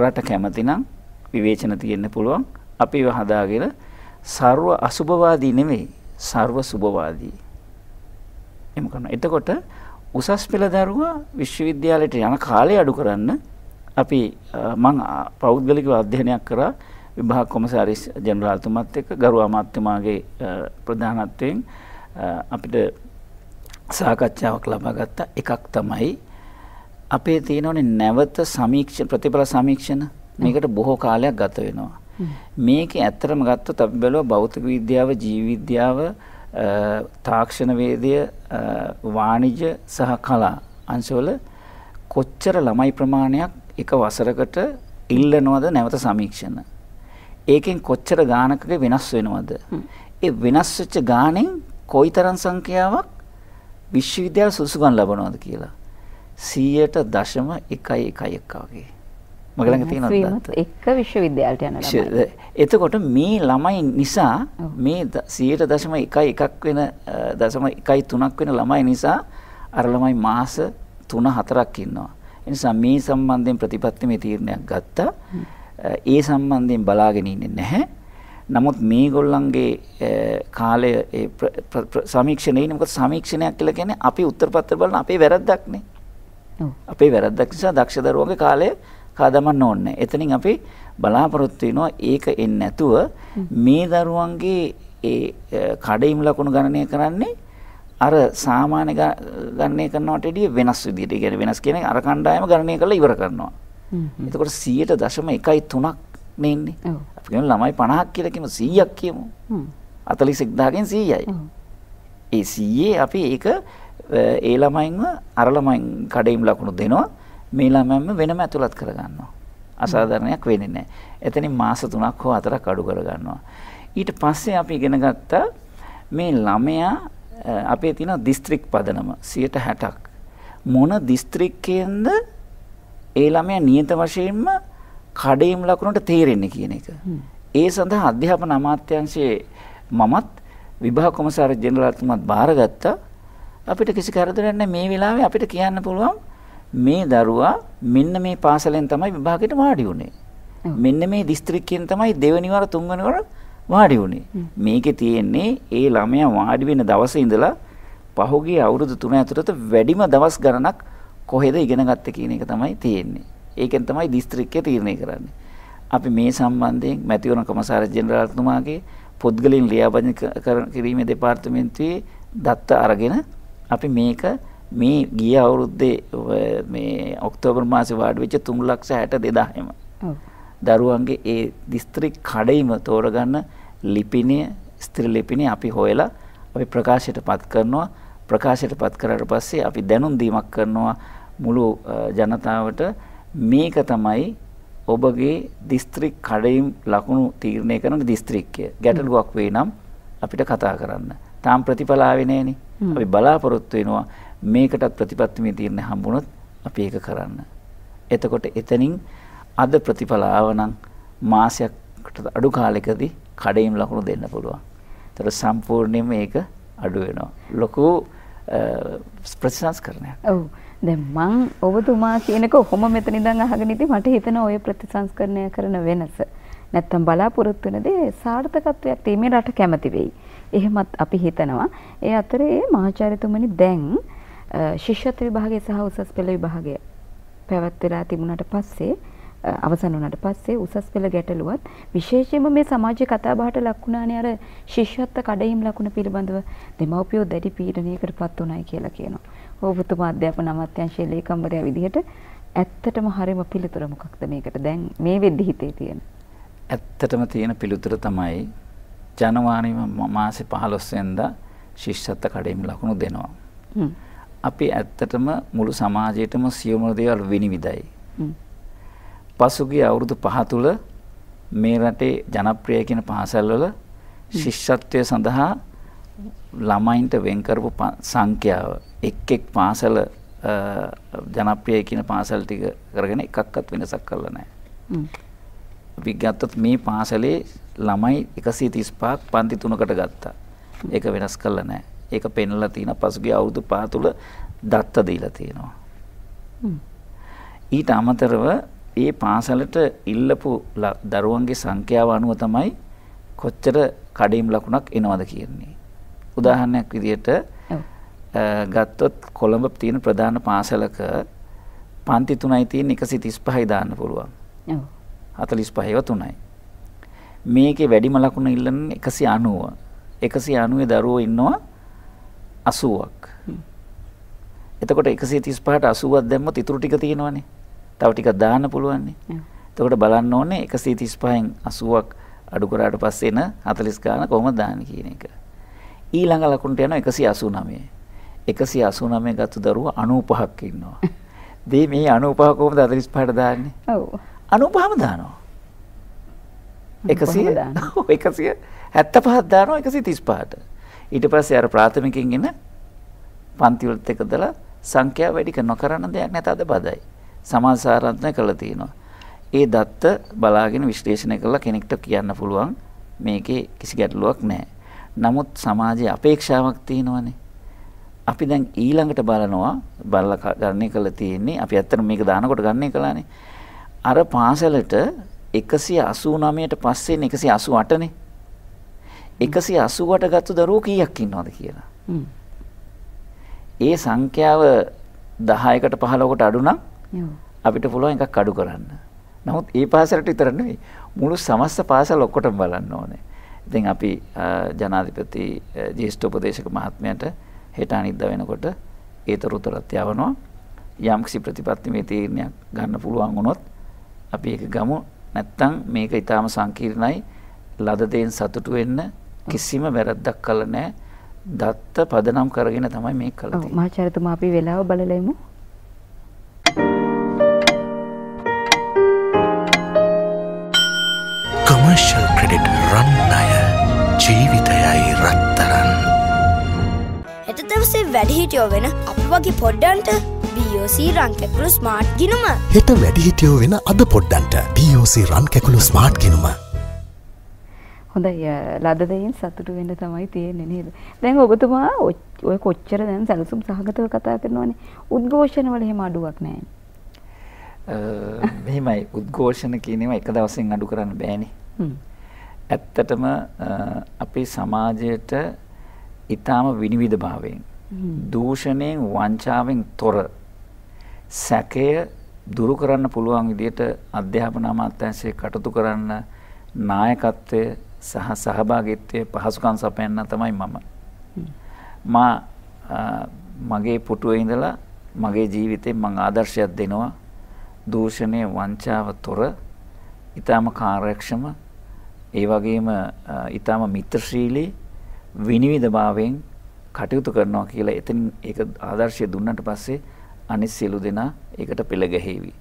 D: රට කැමතිනම් විවේචන තියෙන්න පුළුවන්. අපි ඒව හදාගෙන ਸਰව අසුභවාදී නෙමෙයි ਸਰව සුභවාදී. එහෙම කරනවා. එතකොට උසස් පෙළ දරුවා විශ්වවිද්‍යාලයට යන කාලය අඩු කරන්න අපි මං පෞද්ගලිකව අධ්‍යයනයක් කරා විභාග කොමසාරිස් ජනරාල්තුමත් එක්ක ගරු අමාත්‍යමාගේ ප්‍රධානත්වයෙන් අපිට සාකච්ඡාවක් ලබා ගත්තා එකක් තමයි අපේ තියෙනවනේ නැවත සමීක්ෂ ප්‍රතිඵල සමීක්ෂණ මේකට බොහෝ කාලයක් ගත වෙනවා. මේක ඇත්තටම ගත්තොත් අපි බැලුවා භෞතික විද්‍යාව, ජීව විද්‍යාව, තාක්ෂණ වේදය, වාණිජ සහ කලා අංශවල කොච්චර ළමයි ප්‍රමාණයක් එක වසරකට ඉල්ලනවද නැවත සමීක්ෂණ. ඒකෙන් කොච්චර ගානකගේ වෙනස් වෙනවද? ඒ වෙනස් වෙච්ච ගානෙන් කොයිතරම් සංඛ්‍යාවක් විශ්වවිද්‍යාල සුසුගන් ලබනවද කියලා 100.111 වගේ මග ළඟ තියෙනවා
C: එක විශ්වවිද්‍යාලට
D: යන ළමයි. එතකොට මේ ළමයි නිසා මේ 100.1ක් වෙන 0.13ක් වෙන ළමයි නිසා අර ළමයි මාස 3 4ක් ඉන්නවා. ඒ නිසා මේ සම්බන්ධයෙන් ප්‍රතිපත්ති මේ තීරණයක් ගත්තා. ඒ සම්බන්ධයෙන් බලාගෙන ඉන්නේ නැහැ. නමුත් මේගොල්ලන්ගේ කාලය සමීක්ෂණය නමුත් සමීක්ෂණයක් කියලා කියන්නේ අපි උත්තරපත්‍ර බලන අපේ වැරද්දක් නේ. අපේ වැරද්දක් නිසා දක්ෂ දරුවන්ගේ කාලය කාදමන්න ඕනේ. එතනින් අපි බලාපොරොත්තු වෙනවා ඒක එන්නේ නැතුව මේ දරුවන්ගේ ඒ කඩේම් ලකුණු ගණනය කරන්නේ අර සාමාන්‍ය ගණනය කරනවට වැඩිය වෙනස් විදිහට. ඒ කියන්නේ වෙනස් කියන්නේ අර කණ්ඩායම ගණනය කරලා ඉවර කරනවා. එතකොට 100.13ක් මේ ඉන්නේ. අපි කියමු ළමයි 50ක් කියලා කියමු 100ක් කියමු. 41000කින් 100යි. ඒ 100 අපි ඒක ඒ ළමයින්ව අර ළමයින් කඩේම් ලකුණු දෙනවා. මේ ළමයන්ම වෙනම ඇතුළත් කරගන්නවා. අසාධාරණයක් වෙන්නේ නැහැ. එතනින් මාස 3ක් හෝ 4ක් අඩු කරගන්නවා. ඊට පස්සේ අපි ඉගෙන ගත්තා මේ ළමයා අපේ තියෙන දිස්ත්‍රික් පදනම 160ක්. මොන දිස්ත්‍රික්කයෙන්ද ඒ ළමයා නියත වශයෙන්ම කඩේම් ලකුණට තේරෙන්නේ කියන එක. ඒ සඳහා අධ්‍යාපන අමාත්‍යාංශයේ මමත් විභාග කොමසාර ජෙනරාල්තුමත් බාරගත්තා. අපිට කිසි කරදරයක් නැහැ මේ වෙලාවේ අපිට කියන්න පුළුවන් මේ දරුවා මෙන්න මේ පාසලෙන් තමයි විභාගයට වාඩි වුනේ. මෙන්න මේ දිස්ත්‍රික්කයෙන් තමයි දෙවෙනි වර තුන්වෙනි වර වාඩි වුනේ. මේකේ තියෙන්නේ ඒ ළමයා වාඩි වෙන දවසේ ඉඳලා පහුගිය අවුරුදු 3 ඇතුළත වැඩිම දවස් ගණනක් කොහෙද ඉගෙන ගත්තේ කියන එක තමයි තියෙන්නේ. ඒකෙන් තමයි දිස්ත්‍රික්කය තීරණය කරන්නේ. අපි මේ සම්බන්ධයෙන් මැතිවරණ කොමසාර ජෙනරාල්තුමාගේ පුද්ගලින් ලියාපදිංචි කිරීමේ දෙපාර්තමේන්තුවේ දත්ත අරගෙන අපි මේක මේ ගිය අවුරුද්දේ මේ ඔක්තෝබර් මාසේ වාඩි වෙච්ච 362000ම දරුවන්ගේ ඒ දිස්ත්‍රික් කඩේම තෝරගන්න ලිපිණය ස්ත්‍රී ලිපිණය අපි හොයලා අපි ප්‍රකාශයට පත් කරනවා ප්‍රකාශයට පත් කරාට පස්සේ අපි දැනුම් දීමක් කරනවා මුළු ජනතාවට මේක තමයි ඔබගේ දිස්ත්‍රික් කඩයිම් ලකුණු තීරණය කරන දිස්ත්‍රික්කය ගැටලුවක් වේ නම් අපිට කතා කරන්න. තාම් ප්‍රතිඵලාවෙනේනි අපි බලාපොරොත්තු වෙනවා මේකටත් ප්‍රතිපත්තිමේ තීරණ හම්බුණොත් අපි ඒක කරන්න. එතකොට එතනින් අද ප්‍රතිඵලාව නම් මාසයක්ට අඩු කාලෙකදී කඩයිම් ලකුණු දෙන්න පුළුවන්. තොර සම්පූර්ණයෙන්ම ඒක අඩු වෙනවා. ලොකු ප්‍රතිසංස්කරණයක්.
C: ඔව්. දැන් මං ඔබතුමා කියනක කොහොම මෙතන ඉඳන් අහගෙන ඉති මට හිතෙනවා ඔය ප්‍රතිසංස්කරණය කරන වෙනස. නැත්තම් බලාපොරොත්තු වෙන දේ සාර්ථකත්වයක් තීමේ රට කැමති වෙයි. එහෙමත් අපි හිතනවා. ඒ අතරේ මහාචාර්යතුමනි දැන් ශිෂ්‍යත්ව විභාගය සහ උසස් පෙළ විභාගය පැවැත්වලා තිබුණාට පස්සේ අවසන් වුණාට පස්සේ උසස් පෙළ ගැටලුවත් විශේෂයෙන්ම මේ සමාජයේ කතා බහට ලක්ුණානේ අර ශිෂ්‍යත්ව කඩයිම් ලකුණ පිළිබඳව දෙමව්පියෝ දැඩි පීඩනයකටපත් උනායි කියලා කියනවා. ඔබතුම අධ්‍යාපන අමාත්‍යංශයේ ලේකම්වරයා විදිහට ඇත්තටම හරිම පිළිතුර මොකක්ද මේකට දැන් මේ වෙද්දි
D: හිතේ තියෙන? ඇත්තටම තියෙන පිළිතුර තමයි ජනවාරි මාසේ 15 වෙනිදා ශිෂ්‍යත්ව කඩේම ලකුණු දෙනවා. අපි ඇත්තටම මුළු සමාජයටම සියුම දේවල් විනිවිදයි. පසුගිය අවුරුදු 5 තුල මේ රටේ ජනප්‍රිය කියන පාසල්වල ශිෂ්‍යත්වය සඳහා ළමයින්ට වෙන් කරපු සංඛ්‍යාව එක් එක් පාසල ජනප්‍රියයි කියන පාසල් ටික කරගෙන එකක්වත් වෙනසක් කරලා
E: නැහැ.
D: විගත්තත් මේ පාසලේ ළමයි 135ක් පන්ති තුනකට ගත්තා. ඒක වෙනස් කරලා නැහැ. ඒක පෙන්ලා තියෙන පසුගිය අවුරුදු පහ තුල දත්ත දීලා තියෙනවා. ඊට අමතරව ඒ පාසලට ඉල්ලපු දරුවන්ගේ සංඛ්‍යාව අනුව තමයි කොච්චර කඩේම් ලකුණක් එනවද කියන්නේ. උදාහරණයක් විදියට ගත්තොත් කොළඹ තියෙන ප්‍රධාන පාසලක පන්ති තුනයි තියෙන එකසි තිස් පහයි දාන්න පුළුවන් හතලිස් පහව තුනයි. මේකේ වැඩිම ලකුණ ඉල්ලන එකසි අනුව එකසි අනුවේ දරුවෝ ඉන්නවා අසුවක් එතකොට එකසි තිස් පහට අසුවත් දැම්ම ඉතුරු ටික තියෙනවනේ තව ටික දාන්න පුළුවන්නේ එතකොට බලන්න ඕනේ එකසි තිස් පහෙන් අසුවක් අඩුකරාට පස්සෙන හතලිස් ගාන කොහොම දාන කියන එක. ඊළඟ ලකුණට යනවා 189. 189 ගත්තු දරුවා 95ක් ඉන්නවා. දී මේ 95 කොහොමද 45ට දාන්නේ? ඔව්. 95ම දානවා. 100 175ක් දානවා 135ට. ඊට පස්සේ අර ප්‍රාථමිකෙන් එන පන්ති වලත් එක දාලා සංඛ්‍යාව වැඩි කරන කරන්න දෙයක් නැත අද බදයි. සමාජ සාරාංශය කළා තියෙනවා. ඒ දත්ත බලාගෙන විශ්ලේෂණය කරලා කෙනෙක්ට කියන්න පුළුවන් මේකේ කිසි ගැටලුවක් නැහැ. නමුත් සමාජයේ අපේක්ෂාවක් තියෙනවනේ. අපි දැන් ඊළඟට බලනවා බලලා ගන්න කළ තියෙන්නේ අපි ඇත්තට මේක දානකොට ගන්න කළානේ. අර පාසලට 189ට පස්සේ 188නේ. 188 ගත්ත දරුවෝ කීයක් ඉන්නවද කියලා. ඒ සංඛ්‍යාව 10කට 15කට අඩු නම් අපිට පුළුවන් එකක් අඩු කරන්න. නමුත් ඒ පාසලට විතර නෙවෙයි මුළු සමස්ත පාසල ඔක්කොටම බලන්න ඕනේ. ඉතින් අපි ජනාධිපති ජේෂ්ඨ උපදේශක මහත්මයට හෙට අනිද්දා වෙනකොට ඒතරුතරත් යවනවා යම් කිසි ප්‍රතිපත්තිමේ තීරණයක් ගන්න පුළුවන් වුණොත් අපි ඒක ගමු නැත්තම් මේක ඊටාම සංකීර්ණයි ලද දෙයින් සතුටු වෙන්න කිසිම වැරද්දක් කළ නැහැ දත්ත පදනම් කරගෙන තමයි මේ කළේ
C: මහාචාර්යතුමා අපි වෙලාව බලලෙමු
B: commercial credit run Naya. ජීවිතයයි රත්තරන්.
C: එත දවසේ වැඩිහිටියෝ වෙන අපි වගේ පොඩ්ඩන්ට BOC රංකැකුළු ස්මාර්ට් ගිනුම
B: හෙට වැඩිහිටියෝ වෙන අද පොඩ්ඩන්ට BOC රන්කැකුළු ස්මාර්ට් ගිනුම
C: හොඳයි ලදදයෙන් සතුටු වෙන්න තමයි තියෙන්නේ නේද දැන් ඔබතුමා ඔය කොච්චර දැන් සැලසුම් සහගතව කතා කරනවානේ උද්ඝෝෂණවල එහෙම අඩුවක්
D: නැහැ මෙහෙමයි උද්ඝෝෂණ කියනවා එක දවසෙන් අඩු කරන්න බෑනේ ඇත්තටම අපි සමාජයට ඊටාම විනිවිද භාවයෙන් දූෂණයෙන් වංචාවෙන් තොර සැකය දුරු කරන්න පුළුවන් විදිහට අධ්‍යාපන අමාත්‍යාංශයේ කටයුතු කරන්න නායකත්වය සහ සහභාගීත්වයේ පහසුකම් සපයන්න තමයි මම. මා මගේ පුටුවේ ඉඳලා මගේ ජීවිතේ මම ආදර්ශයක් දෙනවා. දූෂණය වංචාව තොර ඊටාම කාර්යක්ෂම ඒ වගේම ඊටාම මිත්‍රශීලී විනිවිදභාවයෙන් කටයුතු කරනවා කියලා එතන ඒක ආදර්ශය දුන්නට පස්සේ අනිත් සියලු දෙනා ඒකට පෙළ ගැහිවි.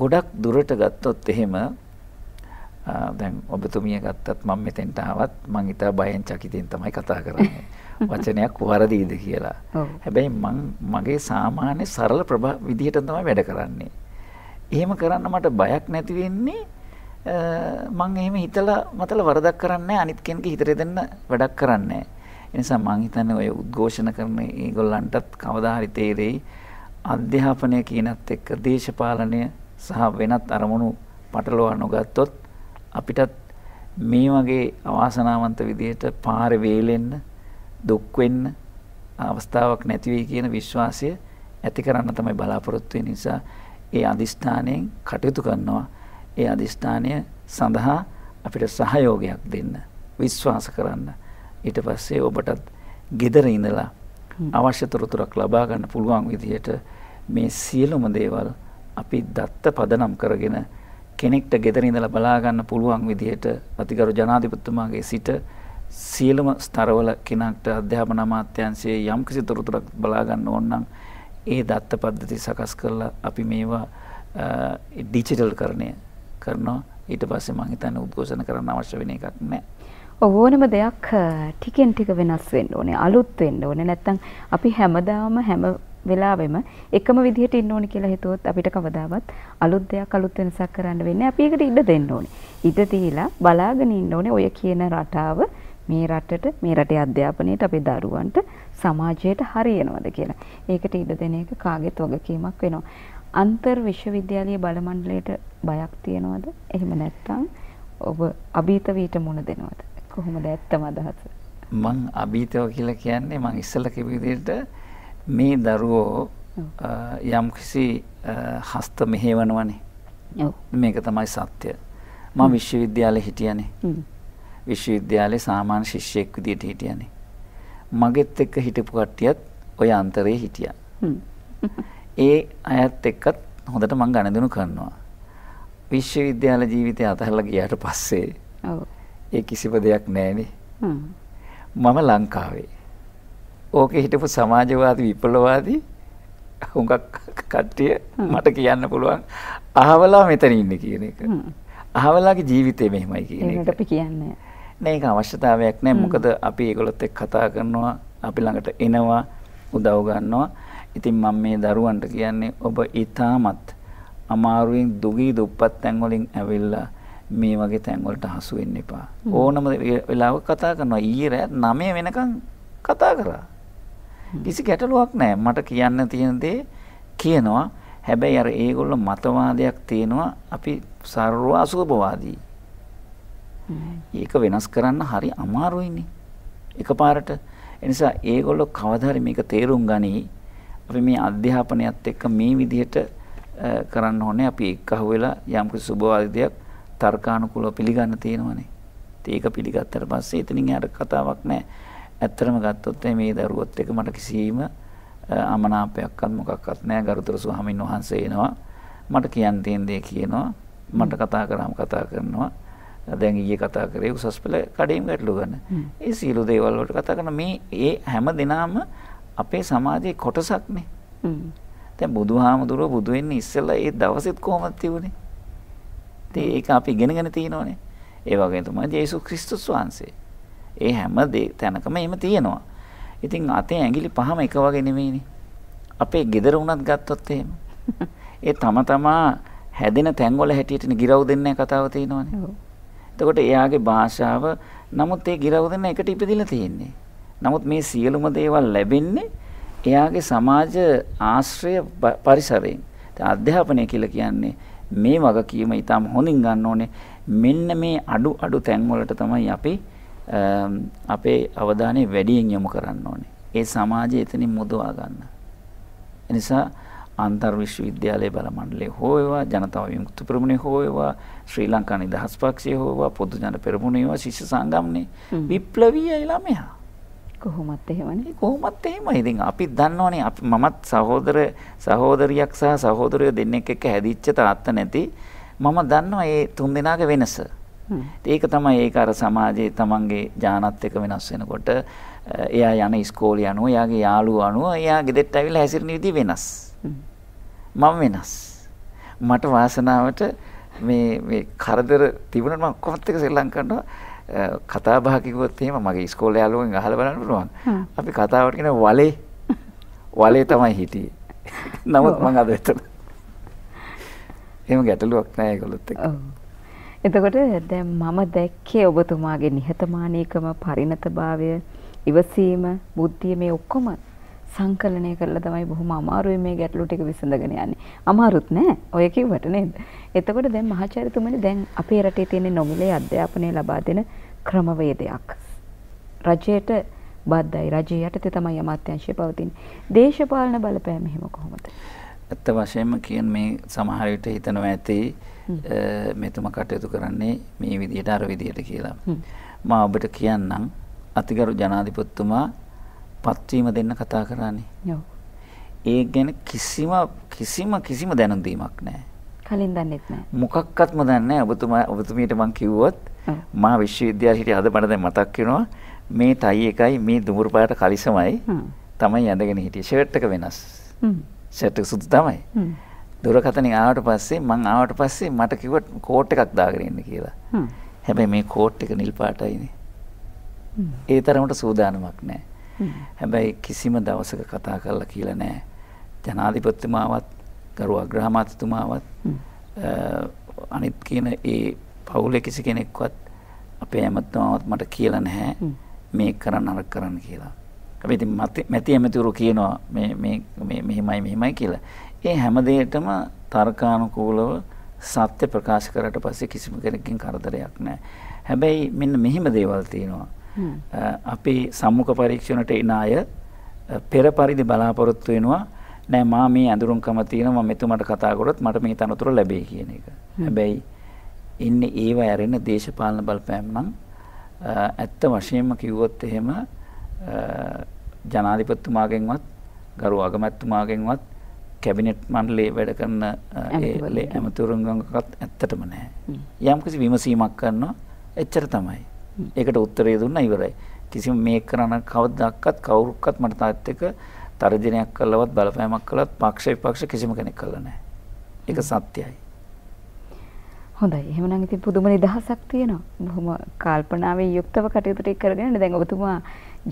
D: ගොඩක් දුරට ගත්තොත් එහෙම දැන් ඔබතුමිය ගත්තත් මම මෙතෙන්ට ආවත් මං ඉතා බයෙන් චකිතෙන් තමයි කතා කරන්නේ. වචනයක් වරදීද කියලා. හැබැයි මං මගේ සාමාන්‍ය සරල ප්‍රභ විදිහට තමයි වැඩ කරන්නේ. එහෙම කරන්න මට බයක් නැති වෙන්නේ මං එහෙම හිතලා මතල වරදක් කරන්නේ අනිත් කෙනෙක්ගේ හිතරේ දෙන්න වැඩක් කරන්නේ එනිසා මං හිතන්නේ ඔය උද්ඝෝෂණ කරන ඒගොල්ලන්ටත් කවදා හරි තේරෙයි අධ්‍යාපනය කියනත් එක්ක දේශපාලනය සහ වෙනත් අරමුණු පටලවා නොගත්තොත් අපිටත් මේ වගේ අවාසනාවන්ත විදියට පාර වේලෙන්න දුක් වෙන්න අවස්ථාවක් නැති වෙයි කියන විශ්වාසය ඇති කරන්න තමයි බලාපොරොත්තු වෙන නිසා ඒ අදිස්ථාණයෙන් කටයුතු කරනවා ඒ අධිෂ්ඨානය සඳහා අපිට සහයෝගයක් දෙන්න විශ්වාස කරන්න ඊට පස්සේ ඔබටත් ගෙදර ඉඳලා අවශ්‍යතොරතුරක් ලබා ගන්න පුළුවන් විදිහට මේ සියලුම දේවල් අපි දත්ත පදනම් කරගෙන කෙනෙක්ට ගෙදර ඉඳලා බලා ගන්න පුළුවන් විදිහට අතිගරු ජනාධිපතිතුමාගේ සිට සියලුම ස්තරවල කෙනෙක්ට අධ්‍යාපන අමාත්‍යාංශයේ යම්කිසි තොරතුරක් බලා ගන්න ඕන නම් ඒ දත්ත පද්ධති සකස් කරලා අපි මේවා ඩිජිටල් කරණය කරනවා ඊට පස්සේ මං හිතන්නේ උද්ඝෝෂණ කරන්න අවශ්‍ය වෙන එකක් නැහැ.
C: ඔව් ඕනම දෙයක් ටිකෙන් ටික වෙනස් වෙන්න ඕනේ අලුත් වෙන්න ඕනේ නැත්නම් අපි හැමදාම හැම වෙලාවෙම එකම විදිහට ඉන්න ඕනේ කියලා හිතුවොත් අපිට කවදාවත් අලුත් දෙයක් අලුත් වෙනසක් කරන්න වෙන්නේ අපි ඒකට ඉඩ දෙන්න ඕනේ. ඉඩ දීලා බලාගෙන ඉන්න ඕනේ ඔය කියන රටාව මේ රටට මේ රටේ අධ්‍යාපනයට අපේ දරුවන්ට සමාජයට හරියනවද කියලා. ඒකට ඉඩ දෙන එක කාගෙත් වගකීමක් වෙනවා. අන්තර් විශ්වවිද්‍යාලීය බලමණ්ඩලයට බයක් තියෙනවද? එහෙම නැත්නම් ඔබ අභීතවීට මුණ දෙනවද? කොහොමද ඇත්තම අදහස?
D: මං අභීතව කියලා කියන්නේ මං ඉස්සෙල්ලා කිව්ව විදිහට මේ දරුවෝ යම්කිසි හස්ත මෙහෙවනවනේ. මේක තමයි සත්‍ය. මම විශ්වවිද්‍යාලේ හිටියනේ. විශ්වවිද්‍යාලේ සාමාන්‍ය ශිෂ්‍යයෙක් විදිහට හිටියනේ. මගෙත් එක්ක හිටපු කට්ටියත් ඔය අන්තරේ හිටියා. ඒ අයත් එක්කත් හොඳට මං ගණදනු කරනවා. විශ්වවිද්‍යාල ජීවිතය අතහල්ල ගියාට පස්සේ ඒ කිසිප දෙයක් නෑනේ
E: මම
D: ලංකාවේ. ඕක හිටපු සමාජවාදී විපලවාදී හුඟක් කට්ටිය මට කියන්න පුළුවන් අහවලා මෙතන ඉන්න කියන එක. අහවලාගේ ජීවිතය මෙහෙමයි කියන එක. අපි කියන්නේ. නෑ ඒක අවශ්‍යතාවයක් නෑ. මොකද අපි ඒගොල්ලොත් එක්ක කතා කරනවා, අපි ළඟට එනවා, උදව් ගන්නවා. ඉතින් මම මේ දරුවන්ට කියන්නේ ඔබ ඊටමත් අමාරුවෙන් දුගී දුප්පත් තැන් වලින් ඇවිල්ලා මේ වගේ තැන් වලට හසු වෙන්න එපා. ඕනම වෙලාවක කතා කරනවා. ඊයේ රෑ 9 වෙනකන් කතා කරා. කිසි ගැටලුවක් නැහැ. මට කියන්න තියෙන දේ කියනවා. හැබැයි අර ඒගොල්ල මතවාදයක් තියෙනවා අපි සර්වාසුභවාදී. ඒක වෙනස් කරන්න හරි අමාරුයිනේ. එකපාරට එනිසා ඒගොල්ලෝ කවදාරි මේක තේරුම් ගනී අපි මේ අධ්‍යාපනයත් එක්ක මේ විදිහට කරන්න ඕනේ අපි එක්කහු වෙලා යම්කිසි සුබවාදීයක් තර්කානුකූලව පිළිගන්න තියෙනවනේ. ඒක පිළිගත්තට පස්සේ එතනින් එහාට කතාවක් නැහැ. ඇත්තටම ගත්තොත් මේ දරුවොත් එක මට කිසිම අමනාපයක්වත් මොකක්වත් නැහැ. ගරුතර ස්වාමීන් වහන්සේ එනවා. මට කියන්න තියෙන දේ කියනවා. මට කතා කරාම කතා කරනවා. දැන් ඊයේ කතා කරේ උසස් පෙළ කඩේම ගැටලු ගන්න. ඒ සියලු දේවල් වලට කතා කරන මේ ඒ හැම දිනාම අපේ සමාජයේ කොටසක්නේ. දැන් බුදුහාමුදුරුව බුදු වෙන්නේ ඉස්සෙල්ලා ඒ දවසෙත් කොහොමද තිබුණේ? ඉතින් ඒක අපි ඉගෙනගෙන තියෙනවනේ. ඒ වගේ තමයි ජේසු ක්‍රිස්තුස් වහන්සේ. ඒ හැම දේ තැනකම එහෙම තියෙනවා. ඉතින් අතේ ඇඟිලි පහම එක වගේ නෙමෙයිනේ. අපේ ගෙදර වුණත් ගත්තොත් එහෙම. ඒ තම තමා හැදෙන තැන්වල හැටියටනේ ගිරව් දෙන්නේ කතාව තියෙනවනේ. එතකොට එයාගේ භාෂාව නමුත් ඒ ගිරව් දෙන්න එකට ඉපදිලා තියෙන්නේ. නමුත් මේ සියලුම දේවල් ලැබෙන්නේ එයාගේ සමාජ ආශ්‍රය පරිසරයෙන්. අධ්‍යාපනය කියලා කියන්නේ මේ වගකීම ඊටම හොඳින් ගන්න ඕනේ. මෙන්න මේ අඩු අඩු තැන්වලට තමයි අපි අපේ අවධානය වැඩියෙන් යොමු කරන්න ඕනේ. ඒ සමාජය එතනින් මුදවා ගන්න. එනිසා අන්තර් විශ්වවිද්‍යාලය බල මණ්ඩලය හෝවා ජනතාව විමුක්ති ප්‍රමුණේ හෝවා ශ්‍රී ලංකා නිදහස් පක්ෂය හෝවා පොදු ජන පෙරමුණේවා ශිෂ්‍ය සංගම්නේ විප්ලවීය ළමයා කොහොමත් එහෙමනේ. කොහොමත් එහෙමයි. ඉතින් අපි දන්නවනේ අපි මමත් සහෝදර සහෝදරියක් සහ සහෝදරයෝ දෙන්නෙක් එක්ක හැදිච්ච තාත්ත නැති මම දන්නවා මේ තුන්දෙනාගේ වෙනස. ඒක තමයි ඒක අර සමාජයේ තමන්ගේ ඥානත් එක්ක වෙනස් වෙනකොට එයා යන ඉස්කෝලේ අනුව එයාගේ යාළුවෝ අනුව එයා ගෙදෙට්ට ඇවිල්ලා හැසිරෙන විදිහ වෙනස්. මම වෙනස්. මට වාසනාවට මේ මේ කරදර තිබුණා මම කොහොමද ඒක ශ්‍රී ලංකාවට කතා බහ කිව්වොත් එහෙම මගේ ඉස්කෝලේ යාළුවෙන් අහලා බලන්න පුළුවන්. අපි කතාවට කියන වලේ වලේ තමයි හිටියේ. නමුත් මම අද එතන. එහෙම ගැටලුවක් නැහැ ඒගොල්ලොත් එක්ක.
C: එතකොට දැන් මම දැක්කේ ඔබතුමාගේ නිහතමානීකම පරිණතභාවය ඉවසීම බුද්ධිය මේ ඔක්කොම සංකලනය කරලා තමයි බොහොම අමාරුයි මේ ගැටලු ටික විසඳගෙන යන්නේ. අමාරුත් නෑ. ඔය කිව්වට නේද? එතකොට දැන් මහාචාර්යතුමනි දැන් අපේ රටේ තියෙන නොමිලේ අධ්‍යාපනය ලබා දෙන ක්‍රමවේදයක්. රජයට බද්ධයි. රජයේ යටතේ තමයි අමාත්‍යංශය පවතින්නේ. දේශපාලන බලපෑම එහෙම කොහොමද?
D: ඇත්ත වශයෙන්ම කියන මේ සමහර විට හිතනවා ඇති මෙතුමා කටයුතු කරන්නේ මේ විදියට අර විදියට කියලා. මම ඔබට කියන්නම් අතිගරු ජනාධිපතිතුමා පත්වීම දෙන්න කතා කරන්නේ. ඒ ගැන කිසිම කිසිම කිසිම දැනුම් දීමක් නැහැ.
C: කලින් දන්නෙත් නැහැ.
D: මොකක්වත්ම දන්නේ නැහැ. ඔබතුමා ඔබතුමියට මං කිව්වොත් මා විශ්වවිද්‍යාලේ හිටිය අද මට දැන් මතක් වෙනවා මේ ටයි එකයි මේ දුඹුරු පාට කලිසමයි තමයි ඇඳගෙන හිටියේ. ෂර්ට් එක වෙනස්. ෂර්ට් එක සුදු තමයි. දුරකථනේ ආවට පස්සේ මං ආවට පස්සේ මට කිව්වා කෝට් එකක් දාගෙන ඉන්න කියලා. හැබැයි මේ කෝට් එක නිල් පාටයිනේ. ඒ තරමට සූදානමක් නැහැ. හැබැයි කිසිම දවසක කතා කරලා කියලා නෑ ජනාධිපතිතුමාවත් ගරු අග්‍රහමාතතුමාවත් අනිත් කියන ඒ පවුල කිසි කෙනෙක්වත් අපේ ඇමත්තුමාවත් මට කියලා නැහැ මේ කරන්න අර කරන්න කියලා. ඇති මැති ඇමතිවරු කියනවා මෙහෙමයි මෙහෙමයි කියලා. ඒ හැමදේටම තර්කානුකූලව සත්‍ය ප්‍රකාශ කරට පස්සේ කිසිම කෙනකින් කරදරයක් නෑ. හැබැයි මෙන්න මෙහෙම දේවල් තියෙනවා. අපේ සම්මුඛ පරීක්ෂණයට එන අය පෙර පරිදි බලාපොරොත්තු වෙනවා නෑ මා මේ ඇඳුරුම්කම තියෙනවා මෙතුමට කතා කරොත් මට මේ තනතුර ලැබෙයි කියන එක. හැබැයි ඉන්නේ ඒව ඇරෙන දේශපාලන බලපෑම් නම් ඇත්ත වශයෙන්ම කිව්වොත් එහෙම ජනාධිපතිතුමාගෙන්වත් ගරු අගමැතිතුමාගෙන්වත් කැබිනට් මණ්ඩලේ වැඩ කරන ඇමතුරුංගකත් ඇත්තටම නැහැ. යම්කිසි විමසීමක් කරනවා එච්චර තමයි. ඒකට උත්තරය දුන්නා ඉවරයි. කිසිම මේක කරන කවදාවත් කවුරුක්වත් මට තාත් එක්ක තර්ජනයක් කළවත් බලපෑමක් කළත් පක්ෂ විපක්ෂ කිසිම කෙනෙක් කළා නැහැ. ඒක සත්‍යයි.
C: හොඳයි. එහෙමනම් ඉතින් පුදුම නිදහසක් තියෙනවා. බොහොම කල්පනාවෙන් යුක්තව කටයුතු ටික කරගෙන දැන් ඔබතුමා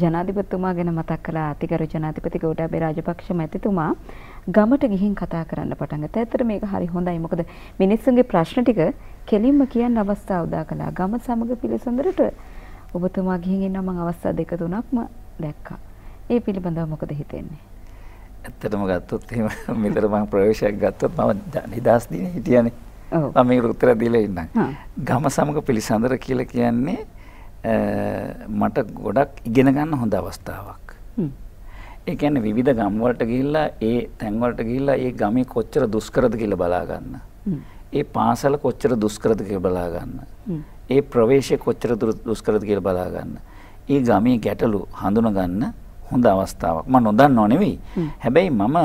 C: ජනාධිපතිතුමා ගැන මතක් කළා අතිගරු ජනාධිපති ගෞඩාබේ රාජපක්ෂ මැතිතුමා ගමට ගිහින් කතා කරන්න පටන් ගත්තා. ඇත්තට මේක හරි හොඳයි. මොකද මිනිස්සුන්ගේ ප්‍රශ්න ටික කෙලින්ම කියන්න අවස්ථාව උදා කළා. ගම සමග පිළිසඳරට ඔබතුමා ගිහින් ඉන්න මම අවස්ථා දෙක තුනක්ම දැක්කා. ඒ පිළිබඳව මොකද හිතෙන්නේ?
D: ඇත්තටම ගත්තොත් එහෙම මෙතන මම ප්‍රවේශයක් ගත්තොත් මම නිදාස් දිනේ හිටියානේ. මම මේකට උත්තර දීලා ඉන්නම්. ගම සමග පිළිසඳර කියලා කියන්නේ මට ගොඩක් ඉගෙන ගන්න හොඳ අවස්ථාවක්. ඒ කියන්නේ විවිධ ගම් වලට ගිහිල්ලා ඒ තැන් වලට ගිහිල්ලා ඒ ගමේ කොච්චර දුෂ්කරද කියලා බලා ගන්න. ඒ පාසල කොච්චර දුෂ්කරද කියලා බලා ගන්න. ඒ ප්‍රවේශය කොච්චර දුෂ්කරද කියලා බලා ගන්න. ඒ ගමේ ගැටලු හඳුනා ගන්න හොඳ අවස්ථාවක්. මම නොදන්නව නෙවෙයි. හැබැයි මම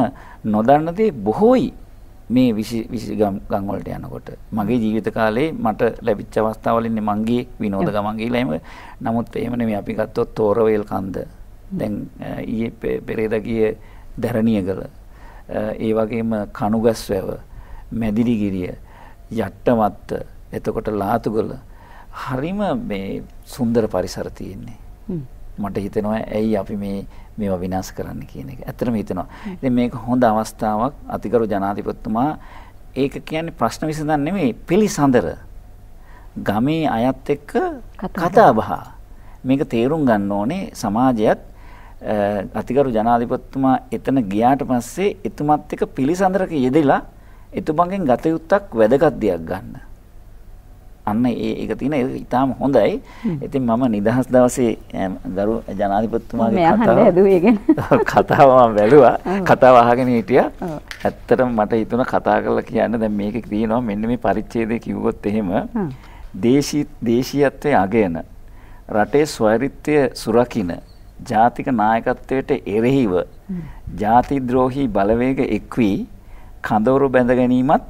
D: නොදන්න දේ බොහෝයි මේ විසි ගම් ගංවලට යනකොට මගේ ජීවිත කාලේ මට ලැබිච්ච අවස්ථාවලින් මංගේ විනෝද ගමන් ගිහිලා එහෙම නමුත් එහෙම නෙමෙයි අපි ගත්තොත් තෝරවේල් කන්ද දැන් ඊයේ පෙරේද ගිය දැරණියගල ඒ වගේම කණුගස්වැව මැදිරිගිරිය යට්ටමත්ත එතකොට ලාතුගල හරිම මේ සුන්දර පරිසර තියෙන්නේ මට හිතෙනවා ඇයි අපි මේ මේවා විනාශ කරන්න කියන එක. ඇත්තටම හිතෙනවා. ඉතින් මේක හොඳ අවස්ථාවක් අතිගරු ජනාධිපතිතුමා ඒක කියන්නේ ප්‍රශ්න විසඳන්න නෙමෙයි පිළිසඳර. ගමේ අයත් එක්ක කතාබහ. මේක තේරුම් ගන්න ඕනේ සමාජයත් අතිගරු ජනාධිපතිතුමා එතන ගියාට පස්සේ එතුමත් එක්ක පිළිසඳරක යෙදෙලා එතුමගෙන් ගතයුත්තක් වැදගත් දෙයක් ගන්න. අන්න ඒ එක තියෙන ඒක ඉතාම හොඳයි. ඉතින් මම නිදහස් දවසේ ගරු ජනාධිපතිතුමාගේ කතාව කතාව මම බැලුවා. කතාව අහගෙන හිටියා. ඇත්තටම මට හිතුණා කතා කරලා කියන්න දැන් මේකේ තියෙනවා මෙන්න මේ පරිච්ඡේදය කිව්වොත් එහෙම දේශී දේශීයත්වයේ අගයන රටේ ස්වෛරීත්වය සුරකින්න ජාතික නායකත්වයට එරෙහිව ජාතිද්‍රෝහි බලවේග එක්වී කඳවුරු බැඳ ගැනීමත්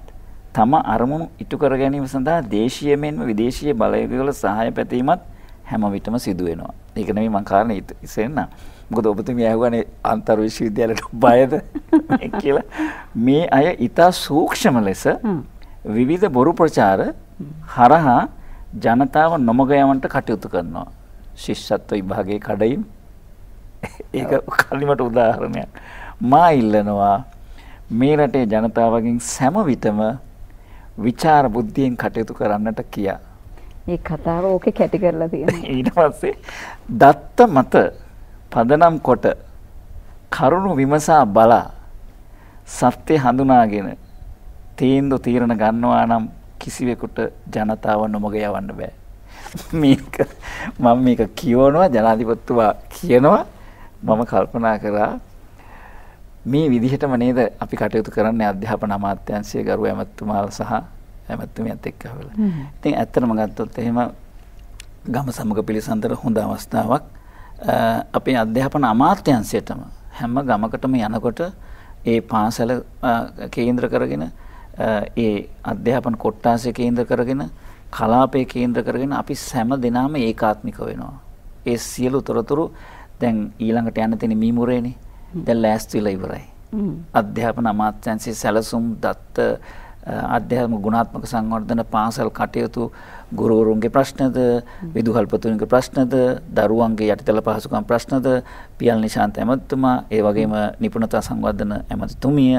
D: තම අරමුණු ඉටු කර ගැනීම සඳහා දේශීය මෙන්ම විදේශීය බලවේගවල සහාය පැතීමත් හැම විටම සිදු වෙනවා. ඒක නෙමෙයි මං කාරණේ ඉතින් මොකද ඔබතුමිය ඇහුවානේ අන්තර් විශ්වවිද්‍යාලයට බයද කියලා. මේ අය ඊටා සූක්ෂම ලෙස විවිධ බොරු ප්‍රචාර හරහා ජනතාව නොමග යවන්නට කටයුතු කරනවා. ශිෂ්‍යත්ව විභාගයේ කඩයිම් ඒක කලිමට උදාහරණයක් මා ඉල්ලනවා මේ රටේ ජනතාවගෙන් සෑම විටම විචාර බුද්ධියෙන් කටයුතු කරන්නට කියා.
C: මේ කතාව ඕකේ කැටි කරලා තියෙනවා.
D: ඊට පස්සේ දත්ත මත පදනම් කොට කරුණු විමසා බලා සත්‍ය හඳුනාගෙන තීන්දුව තීරණ ගන්නවා නම් කිසිවෙකුට ජනතාව නොමග යවන්න බෑ. මේක මම මේක කියවනවා ජනාධිපතිතුමා කියනවා මම කල්පනා කරා මේ විදිහටම නේද අපි කටයුතු කරන්නේ අධ්‍යාපන අමාත්‍යංශයේ ගරු ඇමතුමාල සහ ඇමතුමියත් එක්ක වෙලා. ඉතින් ඇත්තටම ගත්තොත් එහෙම ගම සමග පිළිසඳර හොඳ අවස්ථාවක් අපේ අධ්‍යාපන අමාත්‍යංශයටම හැම ගමකටම යනකොට ඒ පාසල කේන්ද්‍ර කරගෙන ඒ අධ්‍යාපන කොට්ටාසය කේන්ද්‍ර කරගෙන කලාපය කේන්ද්‍ර කරගෙන අපි සෑම දිනම ඒකාත්මික වෙනවා. ඒ සියලු තොරතුරු දැන් ඊළඟට යන්න තියෙන මීමුරේනේ. දැන් ලෑස්ති වෙලා ඉවරයි. අධ්‍යාපන අමාත්‍යාංශයේ සැලසුම් දත්ත අධ්‍යාත්ම ගුණාත්මක සංවර්ධන පාසල් කටයුතු ගුරුවරුන්ගේ ප්‍රශ්නද විදුහල්පතුන්ගේ ප්‍රශ්නද දරුවන්ගේ යටිතල පහසුකම් ප්‍රශ්නද පියල් නිශාන්ත ඇමතුමා ඒ වගේම නිපුණතා සංවර්ධන ඇමතුමිය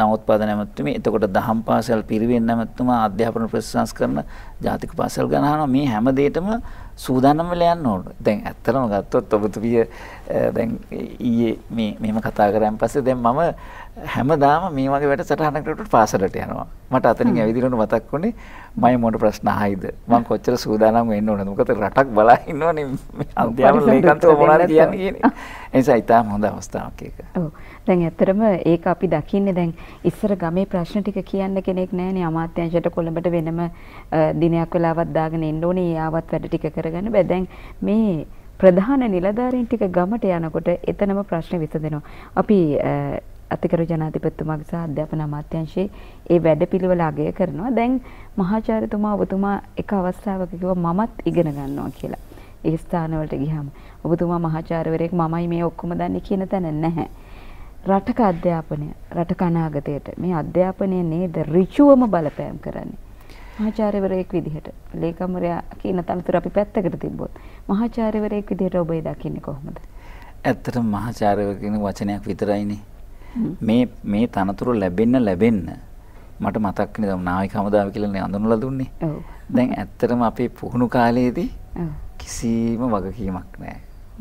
D: නවත්පාදන ඇමතුමිය එතකොට දහම් පාසල් පිරිවෙන් ඇමතුමා අධ්‍යාපන ප්‍රතිසංස්කරණ ජාතික පාසල් ගණහනවා මේ හැම දෙයකම සූදානම් වෙලා යන්න ඕන. දැන් ඇත්තටම ගත්තොත් ඔබතුමිය දැන් ඊයේ මේ මෙහෙම කතා කරාන් පස්සේ දැන් මම හැමදාම මේ වගේ වැඩසටහනකට පාසලට යනවා. මට අතනින් ඇවිදිනකොට මතක් වුණේ මම මොන ප්‍රශ්න අහයිද? මම කොච්චර සූදානම් වෙන්න ඕනද? මොකද රටක් බලා ඉන්නවනේ අන්තිම ලේකන්තව මොනවද කියන්නේ කියන්නේ. ඒ නිසා ඉතාම හොඳ අවස්ථාවක් ඒක.
C: ඔව්. දැන් ඇත්තටම ඒක අපි දකින්නේ දැන් ඉස්සර ගමේ ප්‍රශ්න ටික කියන්න කෙනෙක් නැහැනේ අමාත්‍යංශයට කොළඹට වෙනම දිනයක් වෙලාවක් දාගෙන එන්න ඕනේ. ආවත් වැඩ ටික කරගන්න බෑ. දැන් මේ ප්‍රධාන නිලධාරීන් ටික ගමට යනකොට එතනම ප්‍රශ්න විසඳෙනවා. අපි අතිකරු ජනාධිපතිතුමාගේ සහ අධ්‍යාපන අමාත්‍යංශයේ ඒ වැඩපිළිවෙල අගය කරනවා. දැන් මහාචාර්යතුමා ඔබතුමා එක අවස්ථාවක කිව්වා මමත් ඉගෙන ගන්නවා කියලා. ඒ ස්ථානවලට ගියාම ඔබතුමා මහාචාර්යවරයෙක් මමයි මේ ඔක්කොම දන්නේ කියන තැන නැහැ. රටක අධ්‍යාපනය රටක අනාගතයට මේ අධ්‍යාපනය නේද ඍචුවම බලපෑම් කරන්නේ. මහාචාර්යවරයෙක් විදිහට ලේකම්වරයා කියන තනතුර අපි පැත්තකට තිබ්බොත් මහාචාර්යවරයෙක් විදිහට ඔබ ඒ දකින්නේ කොහොමද?
D: ඇත්තටම මහාචාර්යවර කියන වචනයක් විතරයිනේ මේ මේ තනතුරු ලැබෙන්න ලැබෙන්න මට මතක්කන දම් නායි කමදාව කියලන අඳුනුල දුන්නේ දැන් ඇත්තටම අපේ පුහුණු කාලයේදී කිසිීම වගකීමක් නෑ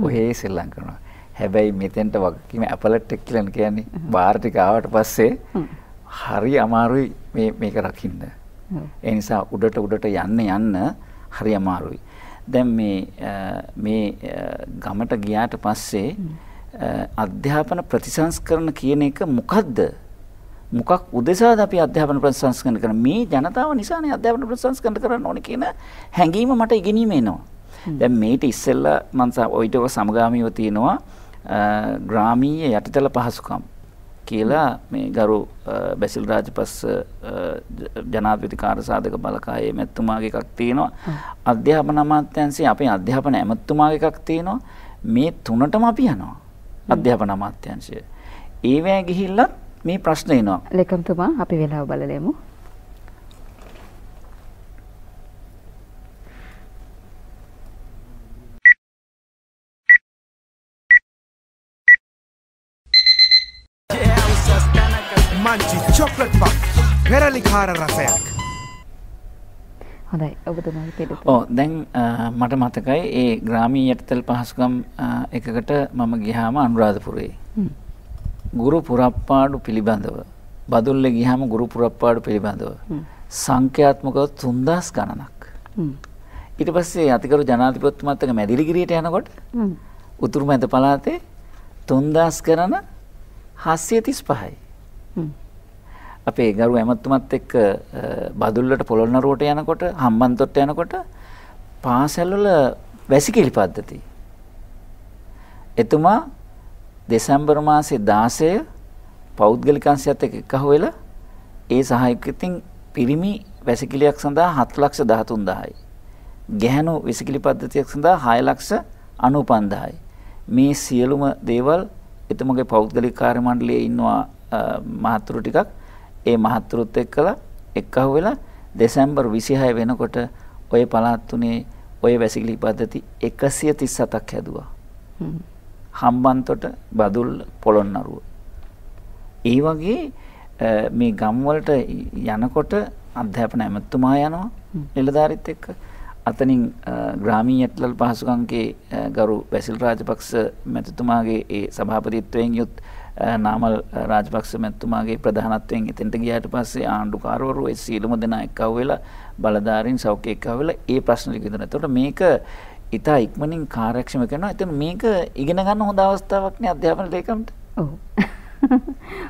D: ඔහේ සෙල්ලං කරනවා හැබැයි මෙතෙන්ට වගකීම ඇපලට් එක් කියලන කියන්නේ බාර්ටික ආවට පස්සේ හරි අමාරුයි මේක රකින්න. ඒ නිසා උඩට උඩට යන්න යන්න හරි අමාරුයි. දැන් මේ මේ ගමට ගියාට පස්සේ අධ්‍යාපන ප්‍රතිසංස්කරණ කියන එක මොකක්ද මොකක් උදෙසාද අපි අධ්‍යාපන ප්‍රතිසංස්කරණ කරන මේ ජනතාව නිසානේ අධ්‍යාපන ප්‍රතිසංස්කරණ කරන්න ඕනේ කියන හැඟීම මට ඉගෙනීම එනවා. දැන් මේට ඉස්සෙල්ලා මං ඔයිටක සමගාමීව තියෙනවා ග්‍රාමීය යටිතල පහසුකම් කියලා මේ ගරු බැසිල් රාජපස්ස ජනාධිපති කාර්යසාධක බලකායේ මැතිතුමාගේ එකක් තියෙනවා අධ්‍යාපන අමාත්‍යාංශයේ අපේ අධ්‍යාපන ඇමතිතුමාගේ එකක් තියෙනවා මේ තුනටම අපි යනවා අධ්‍යාපන අමාත්‍යංශය. ඒවෑ ගිහිල්ලත් මේ ප්‍රශ්න එනවා.
C: ලේකම්තුමා අපි වෙලාව බලලෙමු.
E: මංචි
D: චොක්ලට් පක් පෙරලිකාර රසයක්. හොඳයි ඔබතුමා පිළිතුර. ඔව් දැන් මට මතකයි ඒ ග්‍රාමීය යටිතල පහසුකම් එකකට මම ගියාම අනුරාධපුරේ. ගුරු පුරප්පාඩු පිළිබඳව බදුල්ලේ ගියාම ගුරු පුරප්පාඩු පිළිබඳව සංඛ්‍යාත්මකව 3000 ගණනක්. ඊට පස්සේ අතිගරු ජනාධිපතිතුමාත් එක්ක මැදිරිගිරියට යනකොට උතුරු මැද පළාතේ 3000 කරන 735යි. අපේ ගරු ඇමත්තුමත් එක්ක බදුල්ලට පොළොන්නරුවට යනකොට හම්බන්තොට්ට යනකොට පාසැල්වල වැසිකිලි පද්ධති. එතුමා දෙසැම්බර් මාසේ 16 පෞද්ගලිකංශයත් එක්ක එකහුවෙලා ඒ සහායකකින් පිරිමි වැසිකිලියක් සඳහා 7 ලක්ෂ 13000යි. ගැහණු වැසිකිලි පද්ධතියක් සඳහා 6 ලක්ෂ 95000යි. මේ සියලුම දේවල් එතුමගේ පෞද්ගලික කාර්ය මණ්ඩලයේ ඉන්නවා මහතුරු ටිකක් ඒ මහත්තුරුත් එක්කලා එක්කහු වෙලා දෙසැම්බර් 26 වෙනකොට ওই පළාත් තුනේ ওই වැසිකිලි පද්ධති 137ක් හැදුවා. හම්බන්තොට බදුල් පොළොන්නරුව. ඒ වගේ මේ ගම්වලට යනකොට අධ්‍යාපන ඇමතුමා යනවා නිලධාරිත් එක්ක. අතනින් ග්‍රාමීය ඇටලල් පහසුකම්ගේ ගරු බැසිල් රාජපක්ෂ මැතිතුමාගේ ඒ සභාපතිත්වයෙන් යුත් නාමල් රාජපක්ෂ මැත්තුමාගේ ප්‍රධානත්වයෙන් එතෙන්ට ගියාට පස්සේ ආණ්ඩුකාරවරු ඒ සීලම දෙනා එක්කව වෙලා බලධාරීන් සෞඛ්‍ය එක්කව වෙලා ඒ ප්‍රශ්න ටික විඳිනවා. එතකොට මේක ඉතා ඉක්මනින් කාර්යක්ෂම කරනවා. එතන මේක ඉගෙන ගන්න හොඳ අවස්ථාවක් නේ අධ්‍යාපන ලේකම්ට. ඔව්.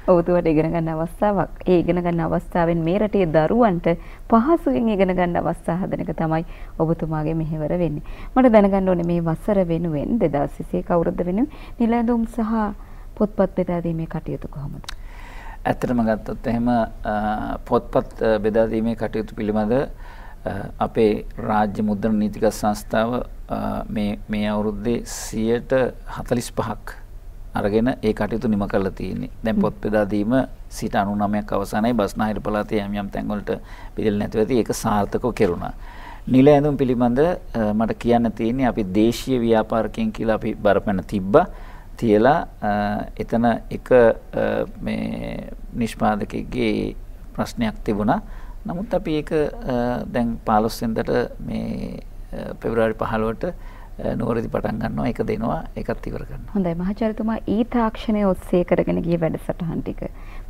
C: ඔවුතුවට ඉගෙන ගන්න අවස්ථාවක්. ඒ ඉගෙන ගන්න අවස්ථාවෙන් මේ රටේ දරුවන්ට පහසුවෙන් ඉගෙන ගන්න අවස්ථා හදන එක තමයි ඔබතුමාගේ මෙහෙවර වෙන්නේ. මට දැනගන්න ඕනේ මේ වසර වෙනුවෙන් 2021 කවුරුද වෙනුවෙන් නිලැඳුම් සහ පොත්පත් බෙදාදීමේ කටයුතු කොහොමද.
D: ඇත්තටම ගත්තොත් එහෙම පොත්පත් බෙදාදීමේ කටයුතු පිළිබඳ අපේ රාජ්‍ය මුද්‍රණ නීතිගත් සංස්ථාව මේ අවුරුද්දේ සියට හතලිස් පහක් අරගෙන ඒ කටයුතු නිම කරලා තියෙන්නේ. දැන් පොත් බෙදාදීම සිට 99ක් අවසానයි බස්නාහිර පළාතේ යම් යම් තැන්වලට පිළිල නැතුව ඇති ඒක සාර්ථකව කෙරුණා. නිල ඇඳුම් පිළිබඳ මට කියන්න තියෙන්නේ අපි දේශීය ව්‍යාපාරිකයන් කියලා අපි බරපැන තිබ්බා. තියලා එතන එක මේ නිෂ්පාදකගේ ප්‍රශ්නයක් තිබුණා නමුත් අපි ඒක දැන් පාලොස්සෙන්දට මේ පෙවරාරි පහළුවට නුවරදි පටන් ගන්නවා එක දෙනවා එකත් ඉවර කරනවා.
C: හොඳයි මහාචාර්යතුමා ඊ තාක්ෂණය ඔස්සේ කරගෙන ගිය වැඩසටහන් ටික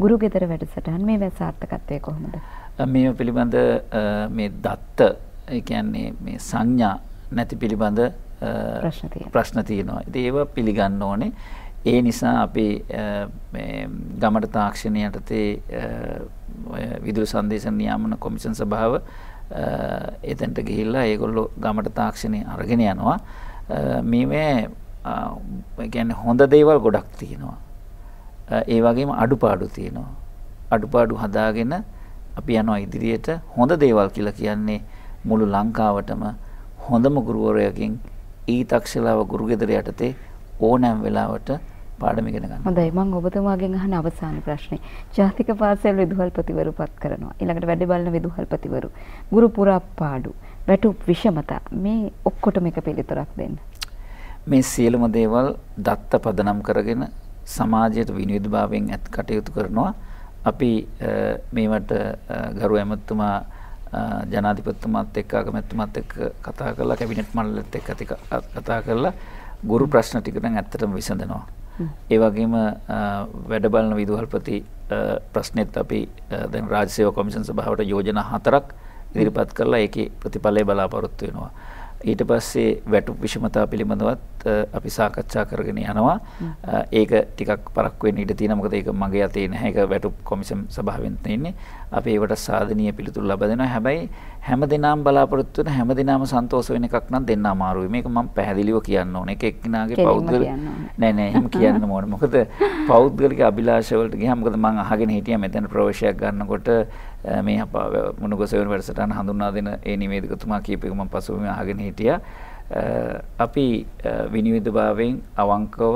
C: ගුරු ගෙදර වැඩසටහන් මේ වැ සාර්ථකත්වය කොහොමද?
D: මේ පිළිබඳ මේ දත්ත ඒ කියන්නේ මේ සංඥා නැති පිළිබඳ ප්‍රශ්න තියෙනවා. ඉතින් ඒව පිළිගන්න ඕනේ. ඒ නිසා අපි ගමට තාක්ෂණය යටතේ විදුලි සංදේශන නියාමන කොමිෂන් සභාව එතැන්ට ගිහිල්ලා ඒගොල්ලෝ ගමට තාක්ෂණය අරගෙන යනවා. මේවැ ගැන හොඳ දේවල් ගොඩක් තියෙනවා. ඒ වගේම අඩුපාඩු තියෙනවා. අඩුපාඩු හදාගෙන අපි යනවා ඉදිරියට හොඳ දේවල් කියලා කියන්නේ මුළු ලංකාවටම හොඳම ගුරුවරයකින් ඊ තක්ෂලාව ගුරුගෙදර යටතේ ඕනෑම් වෙලාවට පාඩම ඉගෙන ගන්න.
C: හොඳයි මම ඔබතුමාගෙන් අහන අවසාන ප්‍රශ්නේ. ජාතික පාසල් විදුහල්පතිවරු පත් කරනවා. ඊළඟට වැඩ බලන විදුහල්පතිවරු. ගුරු පුරප්පාඩු, වැටුප් විෂමතා මේ ඔක්කොටම එක පිළිතුරක් දෙන්න.
D: මේ සියලුම දේවල් දත්ත පදනම් කරගෙන සමාජයට විනිවිදභාවයෙන් ඇත් කටයුතු කරනවා. අපි මේවට ගරු ඇමතුමා ජනාධිපත්තුමත් එක් අගමැත්තුමත් එක් කතා කරලා කැබිනට් මල්ලත් එක් ඇති කතා කරලා ගුරු ප්‍රශ්න ටිකටන් ඇත්තටම විසඳනවා. ඒවගේම වැඩබලන විදුහල්පති ප්‍රශ්නෙත් අපි දැන් රාජසයෝ කොමිසන් සභාවට යෝජන හතරක් ඉදිරිපත් කරලා ඒක ප්‍රතිඵලය බලාපොරොත්තු වෙනවා. ඊට පස්සේ වැටු විෂමතා පිළිබඳවත් අපි සාකච්ඡා කරගෙන යනවා. ඒක ටිකක් පරක්කු වෙන්න ඉඩ තියෙනවා. මොකද ඒක මගේ අතේ නැහැ. ඒක වැටු කොමිසම් සභාවෙන් තියෙන්නේ. අපි ඒවට සාධනීය පිළිතුරු ලබා දෙනවා. හැබැයි හැම දිනම බලාපොරොත්තු වෙන හැම දිනම සන්තෝෂ වෙන එකක් නම් දෙන්න අමාරුයි. මේක මම පැහැදිලිව කියන්න ඕනේ. ඒක එක්කිනාගේ පෞද්ගල නෑ නෑ එහෙම කියන්න ඕනේ. මොකද පෞද්ගලික අභිලාෂ වලට ගියාම මොකද මම අහගෙන හිටියා මෙතන ප්‍රවේශයක් ගන්නකොට මේ අප මුණගොසවන වැඩසටන් හඳුන්වා දෙන ඒ නිවේදකතුමා කියපක මම පසුබිම අහගෙන හිටියා. අපි විනිවිදභාවයෙන් අවංකව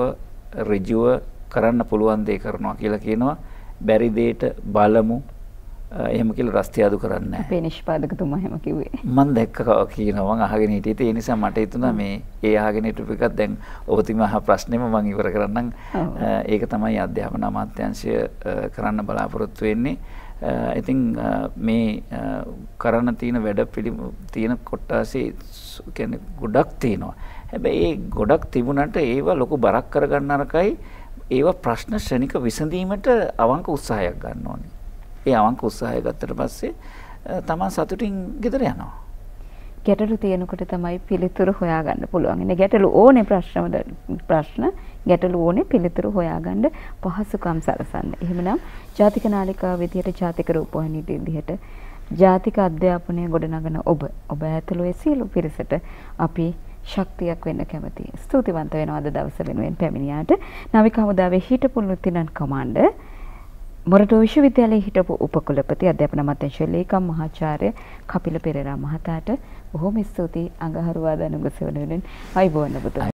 D: ඍජුව කරන්න පුළුවන් දේ කරනවා කියලා කියනවා. බැරි දෙයට බලමු එහෙම කියලා රස්තියාදු කරන්න. අපේ
C: නිෂ්පාදකතුමා එහෙම කිව්වේ.
D: මම දැක්ක කියනවා මම අහගෙන හිටියේ. ඒ නිසා මට හිතුණා මේ ඒ අහගෙන හිටපු එකක් දැන් ඔබතුමා අහ ප්‍රශ්නෙම මම ඉවර කරන්නම්. ඒක තමයි අධ්‍යාපන අමාත්‍යාංශය කරන්න බලාපොරොත්තු වෙන්නේ. ඉතින් uh, මේ uh, කරන්න තියෙන වැඩ පිළි තියෙන කොට්ටාසේ කැන ගොඩක් තියෙනවා. හැබැයි ඒ ගොඩක් තිබුණට ඒවා ලොකු බරක් කරගන්න අරකයි ඒවා ප්‍රශ්න ශ්‍රණික විසඳීමට අවංක උත්සාහයක් ගන්න ඕනි. ඒ අවංක උත්සාහය ගත්තට පස්සේ uh, තමන් සතුටින් ගෙදර යනවා.
C: ගැටලු තියෙනකොට තමයි පිළිතුර හොයාගන්න පුළුවන්. ගැටලු ඕනේ ප්‍රශ්නවල ප්‍රශ්න ගැටලු ඕනේ පිළිතුරු හොයාගන්න පහසුකම් සලසන්න. එහෙමනම් ජාතික නාලිකාව විදිහට ජාතික රූපවාහිනිය විදිහට ජාතික අධ්‍යාපනය ගොඩනගන ඔබ ඔබ ඇතුළු ඒ සියලු පිරිසට අපි ශක්තියක් වෙන්න කැමතියි. ස්තුතිවන්ත වෙනවා අද දවස වෙනුවෙන් පැමිණියාට. නවික හමුදාවේ හිටපු ලුතිනන් කමාන්ඩ මොරටුව විශ්වවිද්‍යාලයේ හිටපු උපකුලපති අධ්‍යාපන අමාත්‍යංශ ලේකම් මහාචාර්ය කපිල පෙරේරා මහතාට බොහොම ස්තුතියි අඟහරුවාදා නුගසෙවන වෙනුවෙන් අයිබෝන්න පුතා.